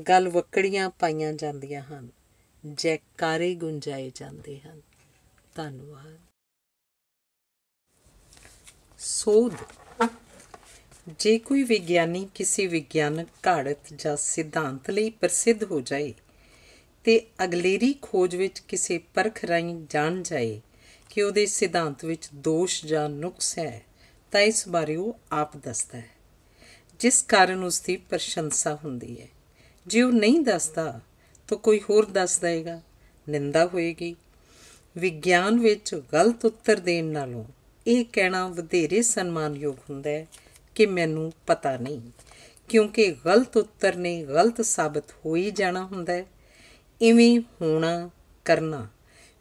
ਗਲ ਵਕੜੀਆਂ ਪਾਈਆਂ ਜਾਂਦੀਆਂ ਹਨ ਜੈਕਾਰੇ ਗੁੰਜਾਏ ਜਾਂਦੇ ਹਨ ਧੰਨਵਾਦ ਸੋਧ ਜੇ ਕੋਈ ਵਿਗਿਆਨੀ ਕਿਸੇ ਵਿਗਿਆਨਕ ਘਾੜਤ ਜਾਂ ਸਿਧਾਂਤ ਲਈ ਪ੍ਰਸਿੱਧ ਹੋ ਜਾਏ ਤੇ ਅਗਲੇਰੀ ਖੋਜ ਵਿੱਚ ਕਿਸੇ ਪਰਖ ਰਾਈ ਜਾਣ ਜਾਏ ਕਿ ਉਹਦੇ ਸਿਧਾਂਤ ਵਿੱਚ ਦੋਸ਼ ਜਾਂ ਨੁਕਸ ਹੈ ਤਾਂ ਇਸ ਬਾਰੇ ਉਹ ਆਪ ਦੱਸਦਾ ਹੈ ਜਿਸ ਕਾਰਨ ਉਸ ਦੀ ਪ੍ਰਸ਼ੰਸਾ ਹੁੰਦੀ ਹੈ ਜੇ ਉਹ ਨਹੀਂ ਦੱਸਦਾ ਤਾਂ ਕੋਈ ਹੋਰ ਦੱਸ ਦੇਗਾ ਨਿੰਦਾ ਹੋਏਗੀ ਵਿਗਿਆਨ ਵਿੱਚ ਗਲਤ ਉੱਤਰ ਦੇਣ ਨਾਲੋਂ ਇਹ ਕਹਿਣਾ ਵਧੇਰੇ ਸਨਮਾਨਯੋਗ ਹੁੰਦਾ ਹੈ ਕਿ ਮੈਨੂੰ ਪਤਾ ਨਹੀਂ ਕਿਉਂਕਿ ਗਲਤ ਉੱਤਰ ਨੇ ਗਲਤ ਸਾਬਤ ਹੋਈ ਜਾਣਾ ਹੁੰਦਾ ਹੈ ਇਵੇਂ ਹੋਣਾ ਕਰਨਾ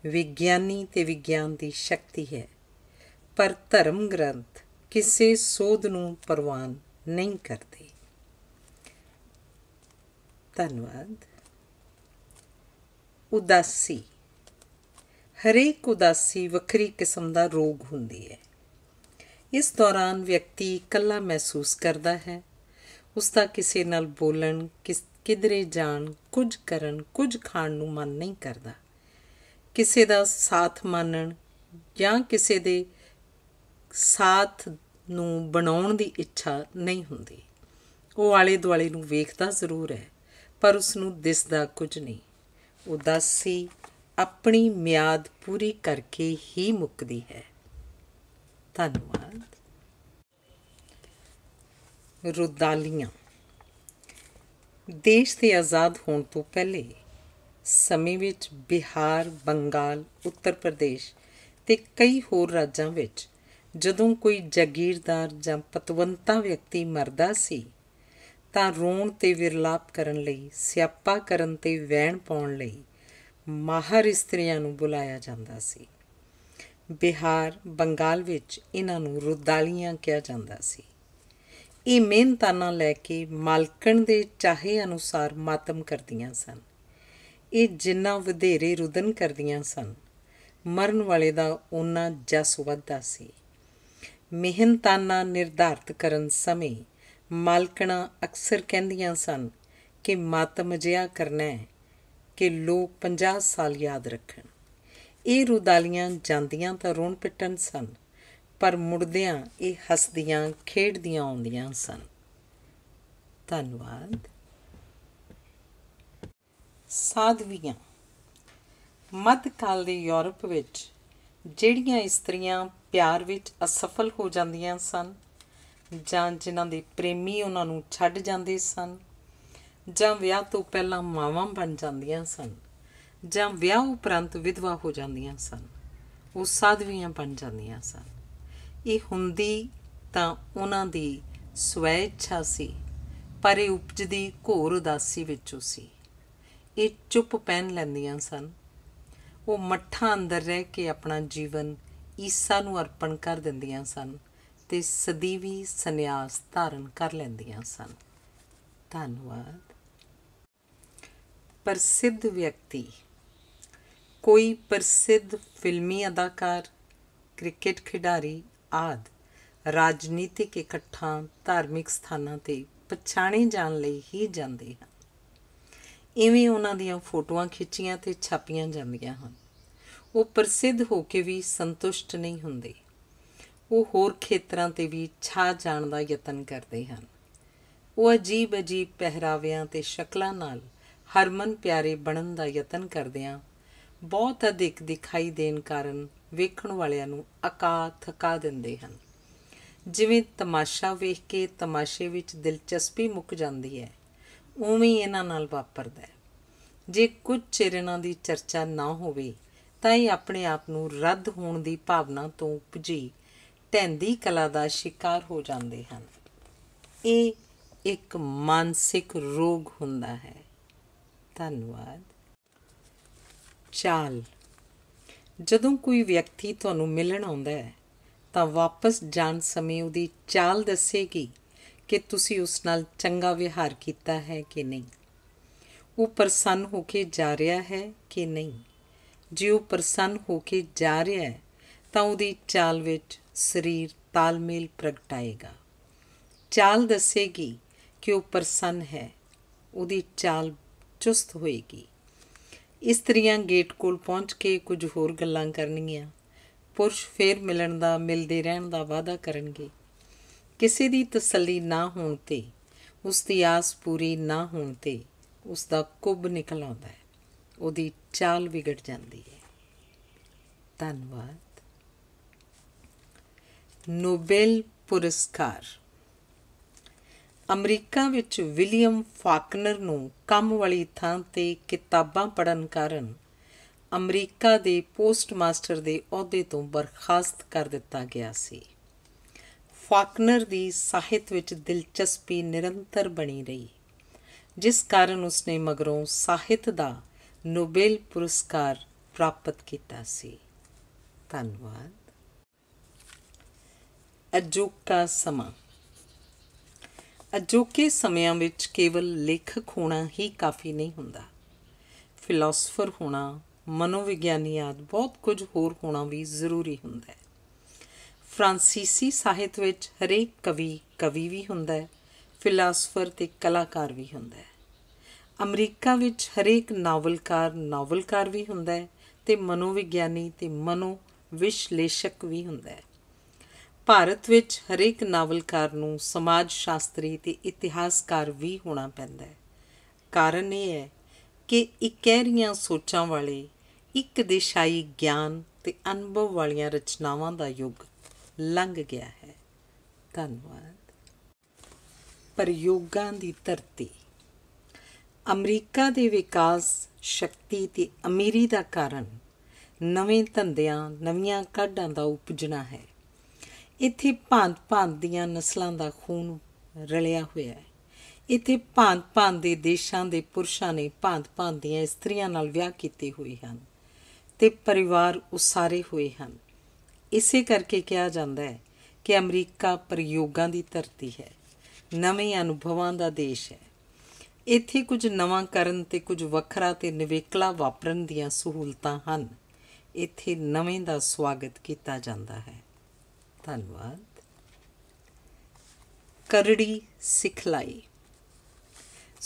ਵਿਗਿਆਨੀ ਤੇ ਵਿਗਿਆਨ ਦੀ ਸ਼ਕਤੀ ਹੈ ਪਰ ਧਰਮ ਗ੍ਰੰਥ ਕਿਸੇ ਸੋਧ ਨੂੰ ਪਰਵਾਨ ਨਹੀਂ ਕਰਦੇ ਧੰਨਵਾਦ ਉਦਾਸੀ ਹਰੇਕ ਉਦਾਸੀ ਵੱਖਰੀ ਕਿਸਮ ਦਾ ਰੋਗ ਹੁੰਦੀ ਹੈ ਇਸ ਦੌਰਾਨ ਵਿਅਕਤੀ ਇਕੱਲਾ ਮਹਿਸੂਸ ਕਰਦਾ ਹੈ ਉਸ ਦਾ ਕਿਸੇ ਨਾਲ ਬੋਲਣ ਕਿਸ ਕਿਧਰੇ ਜਾਣ ਕੁਝ ਕਰਨ ਕੁਝ ਖਾਣ ਨੂੰ ਮਨ ਨਹੀਂ ਕਰਦਾ ਕਿਸੇ ਦਾ ਸਾਥ ਮੰਨਣ ਜਾਂ ਕਿਸੇ ਦੇ ਸਾਥ ਨੂੰ ਬਣਾਉਣ ਦੀ ਇੱਛਾ ਨਹੀਂ ਹੁੰਦੀ ਉਹ ਆਲੇ ਦੁਆਲੇ ਨੂੰ ਵੇਖਦਾ ਜ਼ਰੂਰ ਹੈ ਪਰ ਉਸ ਨੂੰ ਦਿਸਦਾ ਕੁਝ ਨਹੀਂ ਉਹ ਦਾਸੀ ਆਪਣੀ ਮਿਆਦ ਪੂਰੀ ਕਰਕੇ ਹੀ ਮੁੱਕਦੀ ਹੈ ਧੰਨਵਾਦ ਰੁਦਾਲੀਆਂ ਦੇਸ਼ ਤੇ ਆਜ਼ਾਦ ਹੋਣ ਤੋਂ ਪਹਿਲੇ ਸਮੇਂ ਵਿੱਚ ਬਿਹਾਰ ਬੰਗਾਲ ਉੱਤਰ ਪ੍ਰਦੇਸ਼ ਤੇ ਕਈ ਹੋਰ ਰਾਜਾਂ ਵਿੱਚ ਜਦੋਂ ਕੋਈ ਜਾਗੀਰਦਾਰ ਜਾਂ ਪਤਵੰਤਾ ਵਿਅਕਤੀ ਮਰਦਾ ਸੀ ਤਾਂ ਰੋਣ ਤੇ ਵਿਰਲਾਪ ਕਰਨ ਲਈ ਸਿਆਪਾ ਕਰਨ ਤੇ ਵਹਿਣ ਪਾਉਣ ਲਈ ਮਾਹਰ ਇਸਤਰੀਆਂ ਨੂੰ ਬੁਲਾਇਆ ਜਾਂਦਾ ਸੀ ਬਿਹਾਰ ਬੰਗਾਲ ਵਿੱਚ ਇਹਨਾਂ ਨੂੰ ਰੁਦਾਲੀਆਂ ਕਿਹਾ ਜਾਂਦਾ ਸੀ ਇਹ ਨਾਲ ਲੈ ਕੇ ਮਾਲਕਣ ਦੇ ਚਾਹੇ ਅਨੁਸਾਰ ਮਾਤਮ ਕਰਦੀਆਂ ਸਨ ਇਹ ਜਿੰਨਾ ਵਧੇਰੇ ਰੁਦਨ ਕਰਦੀਆਂ ਸਨ ਮਰਨ ਵਾਲੇ ਦਾ ਉਹਨਾਂ ਜਸ ਵੱਧਦਾ ਸੀ ਮਿਹਨਤਾਨਾ ਨਿਰਧਾਰਤ ਕਰਨ ਸਮੇਂ ਮਾਲਕਣਾ ਅਕਸਰ ਕਹਿੰਦੀਆਂ ਸਨ ਕਿ ਮਾਤਮ ਜਿਆ ਕਰਨਾ ਹੈ ਕਿ ਲੋਕ 50 ਸਾਲ ਯਾਦ ਰੱਖਣ ਇਹ ਰੁਦਾਲੀਆਂ ਜਾਂਦੀਆਂ ਤਾਂ ਰੋਣ ਪਿੱਟਣ ਸਨ ਪਰ ਮੁੜਦਿਆਂ ਇਹ ਹੱਸਦੀਆਂ ਖੇਡਦੀਆਂ ਆਉਂਦੀਆਂ ਸਨ ਧੰਨਵਾਦ ਸਾਧਵੀਆਂ ਦੇ ਯੂਰਪ ਵਿੱਚ ਜਿਹੜੀਆਂ ਇਸਤਰੀਆਂ ਪਿਆਰ ਵਿੱਚ ਅਸਫਲ ਹੋ ਜਾਂਦੀਆਂ ਸਨ ਜਾਂ ਜਿਨ੍ਹਾਂ ਦੇ ਪ੍ਰੇਮੀ ਉਹਨਾਂ ਨੂੰ ਛੱਡ ਜਾਂਦੇ ਸਨ ਜਾਂ ਵਿਆਹ ਤੋਂ ਪਹਿਲਾਂ ਮਾਵਾਂ ਬਣ ਜਾਂਦੀਆਂ ਸਨ ਜਾਂ ਵਿਆਹ ਉਪਰੰਤ ਵਿਧਵਾ ਹੋ ਜਾਂਦੀਆਂ ਸਨ ਉਹ ਸਾਧਵੀਆਂ ਬਣ ਜਾਂਦੀਆਂ ਸਨ ਇਹ ਹੁੰਦੀ ਤਾਂ ਉਹਨਾਂ ਦੀ ਸਵੈ ਇੱਛਾ ਸੀ ਪਰ ਇਹ ਉਪਜਦੀ ਘੋਰ ਉਦਾਸੀ ਵਿੱਚੋਂ ਸੀ ਇਹ ਚੁੱਪ ਪਹਿਨ ਲੈਂਦੀਆਂ ਸਨ ਉਹ ਮੱਠਾਂ ਅੰਦਰ ਰਹਿ ਕੇ ਆਪਣਾ ਜੀਵਨ ਈਸਾ ਨੂੰ ਅਰਪਣ ਕਰ ਦਿੰਦੀਆਂ ਸਨ ਤੇ ਸਦੀਵੀ ਸੰਨਿਆਸ ਧਾਰਨ ਕਰ ਲੈਂਦੀਆਂ ਸਨ ਧੰਨਵਾਦ ਪ੍ਰਸਿੱਧ ਵਿਅਕਤੀ ਕੋਈ ਪ੍ਰਸਿੱਧ ਫਿਲਮੀ ਅਦਾਕਾਰ ਕ੍ਰਿਕਟ ਖਿਡਾਰੀ ਆਦ ਰਾਜਨੀਤਿਕ ਇਕੱਠਾਂ ਧਾਰਮਿਕ ਸਥਾਨਾਂ ਤੇ ਪਛਾਣੇ ਜਾਣ ਲਈ ਹੀ ਜਾਂਦੇ ਹਨ ਇਵੇਂ ਉਹਨਾਂ ਦੀਆਂ ਫੋਟੋਆਂ ਖਿੱਚੀਆਂ ਤੇ ਛਾਪੀਆਂ ਜਾਂਦੀਆਂ ਹਨ ਉਹ ਪ੍ਰਸਿੱਧ ਹੋ ਕੇ ਵੀ ਸੰਤੁਸ਼ਟ ਨਹੀਂ ਹੁੰਦੇ ਉਹ ਹੋਰ ਖੇਤਰਾਂ ਤੇ ਵੀ ਛਾ ਜਾਣ ਦਾ ਯਤਨ ਕਰਦੇ ਹਨ ਉਹ ਅਜੀਬ ਅਜੀਬ ਪਹਿਰਾਵਿਆਂ ਤੇ ਸ਼ਕਲਾਂ ਨਾਲ ਹਰਮਨ ਪਿਆਰੇ ਬਣਨ ਦਾ ਯਤਨ ਕਰਦਿਆਂ ਬਹੁਤ ਅਧਿਕ ਦਿਖਾਈ ਦੇਣ ਕਾਰਨ ਵੇਖਣ ਵਾਲਿਆਂ ਨੂੰ ਅਕਾ ਥਕਾ ਦਿੰਦੇ ਹਨ ਜਿਵੇਂ ਤਮਾਸ਼ਾ ਵੇਖ ਕੇ ਤਮਾਸ਼ੇ ਵਿੱਚ ਦਿਲਚਸਪੀ ਮੁੱਕ ਜਾਂਦੀ ਹੈ ਉਵੇਂ ਇਹਨਾਂ ਨਾਲ ਵਾਪਰਦਾ ਹੈ ਜੇ ਕੁਝ ਚਿਰ ਇਹਨਾਂ ਦੀ ਚਰਚਾ ਨਾ ਹੋਵੇ ਤਾਂ ਇਹ ਆਪਣੇ ਆਪ ਨੂੰ ਰੱਦ ਹੋਣ ਦੀ ਭਾਵਨਾ ਤੋਂ ਉਪਜੀ ਟੈਂਦੀ ਕਲਾ ਦਾ ਸ਼ਿਕਾਰ ਹੋ ਜਾਂਦੇ ਹਨ ਇਹ ਇੱਕ ਮਾਨਸਿਕ ਰੋਗ ਹੁੰਦਾ ਹੈ ਧੰਨਵਾਦ ਚਾਲ ਜਦੋਂ ਕੋਈ ਵਿਅਕਤੀ ਤੁਹਾਨੂੰ ਮਿਲਣ ਆਉਂਦਾ ਹੈ ਤਾਂ ਵਾਪਸ ਜਾਣ ਸਮੇਂ ਉਹਦੀ ਚਾਲ ਦੱਸੇਗੀ ਕਿ ਤੁਸੀਂ ਉਸ ਨਾਲ ਚੰਗਾ ਵਿਹਾਰ ਕੀਤਾ ਹੈ ਕਿ ਨਹੀਂ ਉਹ ਪ੍ਰਸੰਨ ਹੋ ਕੇ ਜਾ ਰਿਹਾ ਹੈ ਕਿ ਨਹੀਂ ਜੇ ਉਹ ਪ੍ਰਸੰਨ ਹੋ ਕੇ ਜਾ ਰਿਹਾ ਹੈ ਤਾਂ ਉਹਦੀ ਚਾਲ ਵਿੱਚ ਸਰੀਰ ਤਾਲਮੇਲ ਪ੍ਰਗਟਾਏਗਾ ਚਾਲ ਦੱਸੇਗੀ ਕਿ ਉਹ ਪ੍ਰਸੰਨ ਹੈ ਉਹਦੀ ਚਾਲ ਚੁਸਤ ਹੋਏਗੀ ਇਸਤਰੀਆਂ ਗੇਟ ਕੋਲ ਪਹੁੰਚ ਕੇ ਕੁਝ ਹੋਰ ਗੱਲਾਂ ਕਰਨਗੀਆਂ ਪੁਰਸ਼ ਫੇਰ ਮਿਲਣ ਦਾ ਮਿਲਦੇ ਰਹਿਣ ਦਾ ਵਾਅਦਾ ਕਰਨਗੇ ਕਿਸੇ ਦੀ ਤਸੱਲੀ ਨਾ ਹੋਣ ਤੇ ਉਸ ਦੀ ਆਸ ਪੂਰੀ ਨਾ ਹੋਣ ਤੇ ਉਸ ਦਾ ਕੁੱਬ ਨਿਕਲ ਆਉਂਦਾ ਹੈ ਉਹਦੀ ਚਾਲ ਵਿਗੜ ਜਾਂਦੀ ਹੈ ਧੰਨਵਾਦ ਨੋਬਲ ਪੁਰਸਕਾਰ ਅਮਰੀਕਾ ਵਿੱਚ ਵਿਲੀਅਮ ਫਾਕਨਰ ਨੂੰ ਕੰਮ ਵਾਲੀ ਥਾਂ ਤੇ ਕਿਤਾਬਾਂ ਪੜਨ ਕਾਰਨ ਅਮਰੀਕਾ ਦੇ ਪੋਸਟਮਾਸਟਰ ਦੇ ਅਹੁਦੇ ਤੋਂ ਬਰਖਾਸਤ ਕਰ ਦਿੱਤਾ ਗਿਆ ਸੀ ਫਾਕਨਰ ਦੀ ਸਾਹਿਤ ਵਿੱਚ ਦਿਲਚਸਪੀ ਨਿਰੰਤਰ ਬਣੀ ਰਹੀ ਜਿਸ ਕਾਰਨ ਉਸਨੇ ਮਗਰੋਂ ਸਾਹਿਤ ਦਾ ਨੋਬਲ ਪੁਰਸਕਾਰ ਪ੍ਰਾਪਤ ਕੀਤਾ ਸੀ ਧੰਨਵਾਦ ਅਜੋਕਾ ਸਮਾਂ ਅਜੋਕੇ ਸਮਿਆਂ ਵਿੱਚ ਕੇਵਲ ਲੇਖਕ ਹੋਣਾ ਹੀ ਕਾਫੀ ਨਹੀਂ ਹੁੰਦਾ ਫਿਲਾਸਫਰ ਹੋਣਾ ਮਨੋਵਿਗਿਆਨੀ ਆਦ ਬਹੁਤ ਕੁਝ ਹੋਰ ਹੋਣਾ ਵੀ ਜ਼ਰੂਰੀ ਹੁੰਦਾ ਹੈ ਫ੍ਰਾਂਸੀਸੀ ਸਾਹਿਤ ਵਿੱਚ ਹਰੇਕ ਕਵੀ ਕਵੀ ਵੀ ਹੁੰਦਾ ਹੈ ਫਿਲਾਸਫਰ ਤੇ ਕਲਾਕਾਰ ਵੀ ਹੁੰਦਾ ਹੈ ਅਮਰੀਕਾ ਵਿੱਚ ਹਰੇਕ ਨਾਵਲਕਾਰ ਨਾਵਲਕਾਰ ਵੀ ਹੁੰਦਾ ਹੈ ਤੇ ਮਨੋਵਿਗਿਆਨੀ ਤੇ ਮਨੋ ਵਿਸ਼ਲੇਸ਼ਕ ਵੀ ਹੁੰਦਾ ਹੈ ਭਾਰਤ ਵਿੱਚ ਹਰੇਕ ਨਾਵਲਕਾਰ ਨੂੰ ਸਮਾਜ ਸ਼ਾਸਤਰੀ ਤੇ ਇਤਿਹਾਸਕਾਰ ਵੀ ਹੋਣਾ ਪੈਂਦਾ ਹੈ ਕਾਰਨ ਇਹ ਹੈ ਕਿ ਇਕਹਿਰੀਆਂ ਸੋਚਾਂ ਵਾਲੇ ਇੱਕ ਦਿਸ਼ਾਈ ਗਿਆਨ ਤੇ ਅਨੁਭਵ ਵਾਲੀਆਂ ਰਚਨਾਵਾਂ ਦਾ ਯੁੱਗ ਲੰਘ ਗਿਆ ਹੈ ਧੰਨਵਾਦ ਪ੍ਰਯੋਗਾਂ ਦੀ ਧਰਤੀ ਅਮਰੀਕਾ ਦੇ ਵਿਕਾਸ ਸ਼ਕਤੀ ਤੇ ਅਮੀਰੀ ਦਾ ਕਾਰਨ ਨਵੇਂ ਧੰਦਿਆਂ ਨਵੀਆਂ ਕਾਢਾਂ ਦਾ ਉਪਜਣਾ ਹੈ ਇੱਥੇ ਭਾਂਤ-ਭਾਂਤ ਦੀਆਂ ਨਸਲਾਂ ਦਾ ਖੂਨ ਰਲਿਆ ਹੋਇਆ ਹੈ ਇੱਥੇ ਭਾਂਤ-ਭਾਂਤ ਦੇ ਦੇਸ਼ਾਂ ਦੇ ਪੁਰਸ਼ਾਂ ਨੇ ਭਾਂਤ-ਭਾਂਤ ਦੀਆਂ ਇਸਤਰੀਆਂ ਨਾਲ ਵਿਆਹ ਕੀਤੇ ਹੋਏ ਹਨ ਤੇ ਪਰਿਵਾਰ ਉਸਾਰੇ ਹੋਏ ਹਨ ਇਸੇ ਕਰਕੇ ਕਿਹਾ ਜਾਂਦਾ ਹੈ ਕਿ ਅਮਰੀਕਾ ਪ੍ਰਯੋਗਾਂ ਦੀ ਧਰਤੀ ਹੈ ਨਵੇਂ ਅਨੁਭਵਾਂ ਦਾ ਦੇਸ਼ ਹੈ ਇੱਥੇ ਕੁਝ ਨਵਾਂ ਕਰਨ ਤੇ ਕੁਝ ਵੱਖਰਾ ਤੇ ਨਵੇਕਲਾ ਵਾਪਰਨ ਦੀਆਂ ਸਹੂਲਤਾਂ ਹਨ ਇੱਥੇ ਨਵੇਂ ਦਾ ਸਵਾਗਤ ਕੀਤਾ ਜਾਂਦਾ ਹੈ ਧੰਨਵਾਦ ਕਰੜੀ ਸਿਖਲਾਈ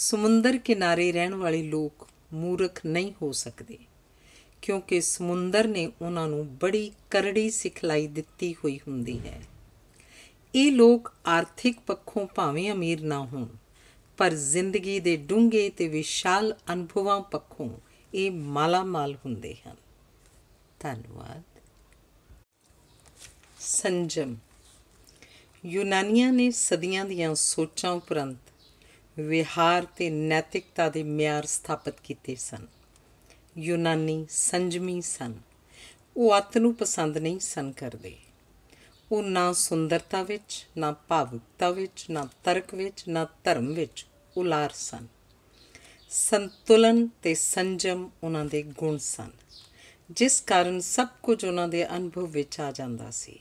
ਸਮੁੰਦਰ ਕਿਨਾਰੇ ਰਹਿਣ ਵਾਲੇ ਲੋਕ ਮੂਰਖ ਨਹੀਂ ਹੋ ਸਕਦੇ ਕਿਉਂਕਿ ਸਮੁੰਦਰ ਨੇ ਉਹਨਾਂ ਨੂੰ ਬੜੀ ਕਰੜੀ ਸਿਖਲਾਈ ਦਿੱਤੀ ਹੋਈ ਹੁੰਦੀ ਹੈ ਇਹ ਲੋਕ ਆਰਥਿਕ ਪੱਖੋਂ ਭਾਵੇਂ ਅਮੀਰ ਨਾ ਹੋਣ ਪਰ ਜ਼ਿੰਦਗੀ ਦੇ ਡੂੰਘੇ ਤੇ ਵਿਸ਼ਾਲ ਅਨੁਭਵਾਂ ਪੱਖੋਂ ਇਹ ਮਾਲਾਮਾਲ ਹੁੰਦੇ ਹਨ ਧੰਨਵਾਦ ਸੰਜਮ ਯੂਨਾਨੀਆਂ ਨੇ ਸਦੀਆਂ ਦੀਆਂ ਸੋਚਾਂ ਉਪਰੰਤ ਵਿਹਾਰ ਤੇ ਨੈਤਿਕਤਾ ਦੇ ਮਿਆਰ ਸਥਾਪਿਤ ਕੀਤੇ ਸਨ ਯੂਨਾਨੀ ਸੰਜਮੀ ਸਨ ਉਹ ਅਤ ਨੂੰ ਪਸੰਦ ਨਹੀਂ ਸਨ ਕਰਦੇ ਉਹ ਨਾ ਸੁੰਦਰਤਾ ਵਿੱਚ ਨਾ ਭਾਵੁਕਤਾ ਵਿੱਚ ਨਾ ਤਰਕ ਵਿੱਚ ਨਾ ਧਰਮ ਵਿੱਚ ਉਲਾਰ ਸਨ ਸੰਤੁਲਨ ਤੇ ਸੰਜਮ ਉਹਨਾਂ ਦੇ ਗੁਣ ਸਨ ਜਿਸ ਕਾਰਨ ਸਭ ਕੁਝ ਉਹਨਾਂ ਦੇ ਅਨੁਭਵ ਵਿੱਚ ਆ ਜਾਂਦਾ ਸੀ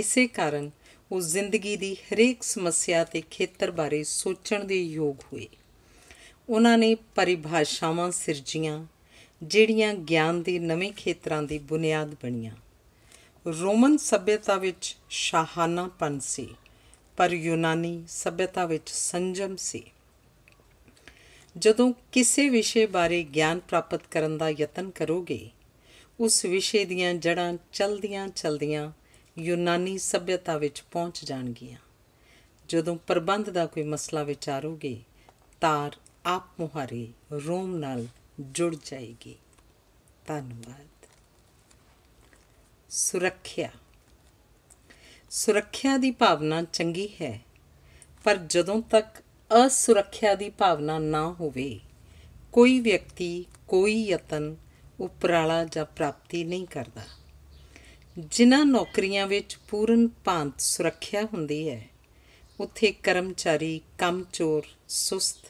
ਇਸੇ ਕਾਰਨ ਉਹ ਜ਼ਿੰਦਗੀ ਦੀ ਹਰੇਕ ਸਮੱਸਿਆ ਤੇ ਖੇਤਰ ਬਾਰੇ ਸੋਚਣ ਦੇ ਯੋਗ ਹੋਏ ਉਹਨਾਂ ਨੇ ਪਰਿਭਾਸ਼ਾਵਾਂ ਸਿਰਜੀਆਂ ਜਿਹੜੀਆਂ ਗਿਆਨ ਦੇ ਨਵੇਂ ਖੇਤਰਾਂ ਦੀ ਬੁਨਿਆਦ ਬਣੀਆਂ ਰੋਮਨ ਸਭਿਅਤਾ ਵਿੱਚ ਸ਼ਾਹਾਨਾਪਨ ਸੀ ਪਰ ਯੂਨਾਨੀ ਸਭਿਅਤਾ ਵਿੱਚ ਸੰਜਮ ਸੀ ਜਦੋਂ ਕਿਸੇ ਵਿਸ਼ੇ ਬਾਰੇ ਗਿਆਨ ਪ੍ਰਾਪਤ ਕਰਨ ਦਾ ਯਤਨ ਕਰੋਗੇ ਉਸ ਵਿਸ਼ੇ ਦੀਆਂ ਜੜਾਂ ਚਲਦੀਆਂ ਚਲਦੀਆਂ ਯੂਨਾਨੀ ਸਭਿਅਤਾ ਵਿੱਚ ਪਹੁੰਚ ਜਾਣਗੀਆਂ ਜਦੋਂ ਪ੍ਰਬੰਧ ਦਾ ਕੋਈ ਮਸਲਾ ਵਿਚਾਰੋਗੇ ਤਾਰ ਆਪ ਮੁਹਾਰੇ ਰੋਮ ਨਾਲ ਜੁੜ ਜਾਏਗੀ ਧੰਨਵਾਦ ਸੁਰੱਖਿਆ ਸੁਰੱਖਿਆ ਦੀ ਭਾਵਨਾ ਚੰਗੀ ਹੈ ਪਰ ਜਦੋਂ ਤੱਕ ਅਸੁਰੱਖਿਆ ਦੀ ਭਾਵਨਾ ਨਾ ਹੋਵੇ ਕੋਈ ਵਿਅਕਤੀ ਕੋਈ ਯਤਨ ਉਪਰਾਲਾ ਜਾਂ ਪ੍ਰਾਪਤੀ ਨਹੀਂ ਕਰਦਾ ਜਿਨ੍ਹਾਂ ਨੌਕਰੀਆਂ ਵਿੱਚ ਪੂਰਨ ਭਾਂਤ ਸੁਰੱਖਿਆ ਹੁੰਦੀ ਹੈ ਉੱਥੇ ਕਰਮਚਾਰੀ ਕਮਚੋਰ ਸੁਸਤ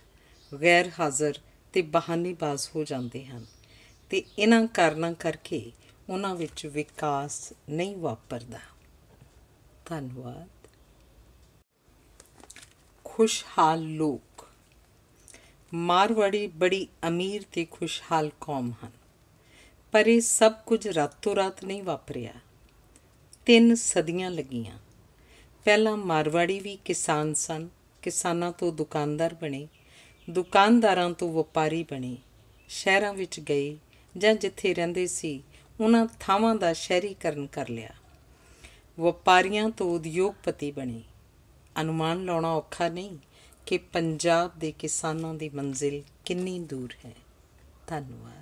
ਗੈਰ ਹਾਜ਼ਰ ਤੇ ਬਹਾਨੇਬਾਜ਼ ਹੋ ਜਾਂਦੇ ਹਨ ਤੇ ਇਹਨਾਂ ਕਾਰਨਾਂ ਕਰਕੇ ਉਹਨਾਂ ਵਿੱਚ ਵਿਕਾਸ ਨਹੀਂ ਵਾਪਰਦਾ ਧੰਨਵਾਦ ਖੁਸ਼ਹਾਲ ਲੋਕ ਮਾਰਵਾੜੀ ਬੜੀ ਅਮੀਰ ਤੇ ਖੁਸ਼ਹਾਲ ਕੌਮ ਹਨ ਪਰ ਇਹ ਸਭ ਕੁਝ ਰਾਤੋ ਰਾਤ ਨਹੀਂ ਵਾਪਰਿਆ ਤਿੰਨ ਸਦੀਆਂ ਲੱਗੀਆਂ ਪਹਿਲਾਂ ਮਾਰਵਾੜੀ ਵੀ ਕਿਸਾਨ ਸਨ ਕਿਸਾਨਾਂ ਤੋਂ ਦੁਕਾਨਦਾਰ ਬਣੇ ਦੁਕਾਨਦਾਰਾਂ ਤੋਂ ਵਪਾਰੀ ਬਣੇ ਸ਼ਹਿਰਾਂ ਵਿੱਚ ਗਏ ਜਾਂ ਜਿੱਥੇ ਰਹਿੰਦੇ ਸੀ ਉਹਨਾਂ ਥਾਵਾਂ ਦਾ ਸ਼ਹਿਰੀਕਰਨ ਕਰ ਲਿਆ ਵਪਾਰੀਆਂ ਤੋਂ ਉਦਯੋਗਪਤੀ ਬਣੇ ਅਨੁਮਾਨ ਲਾਉਣਾ ਔਖਾ ਨਹੀਂ ਕਿ ਪੰਜਾਬ ਦੇ ਕਿਸਾਨਾਂ ਦੀ ਮੰਜ਼ਿਲ ਕਿੰਨੀ ਦੂਰ ਹੈ ਧੰਨਵਾਦ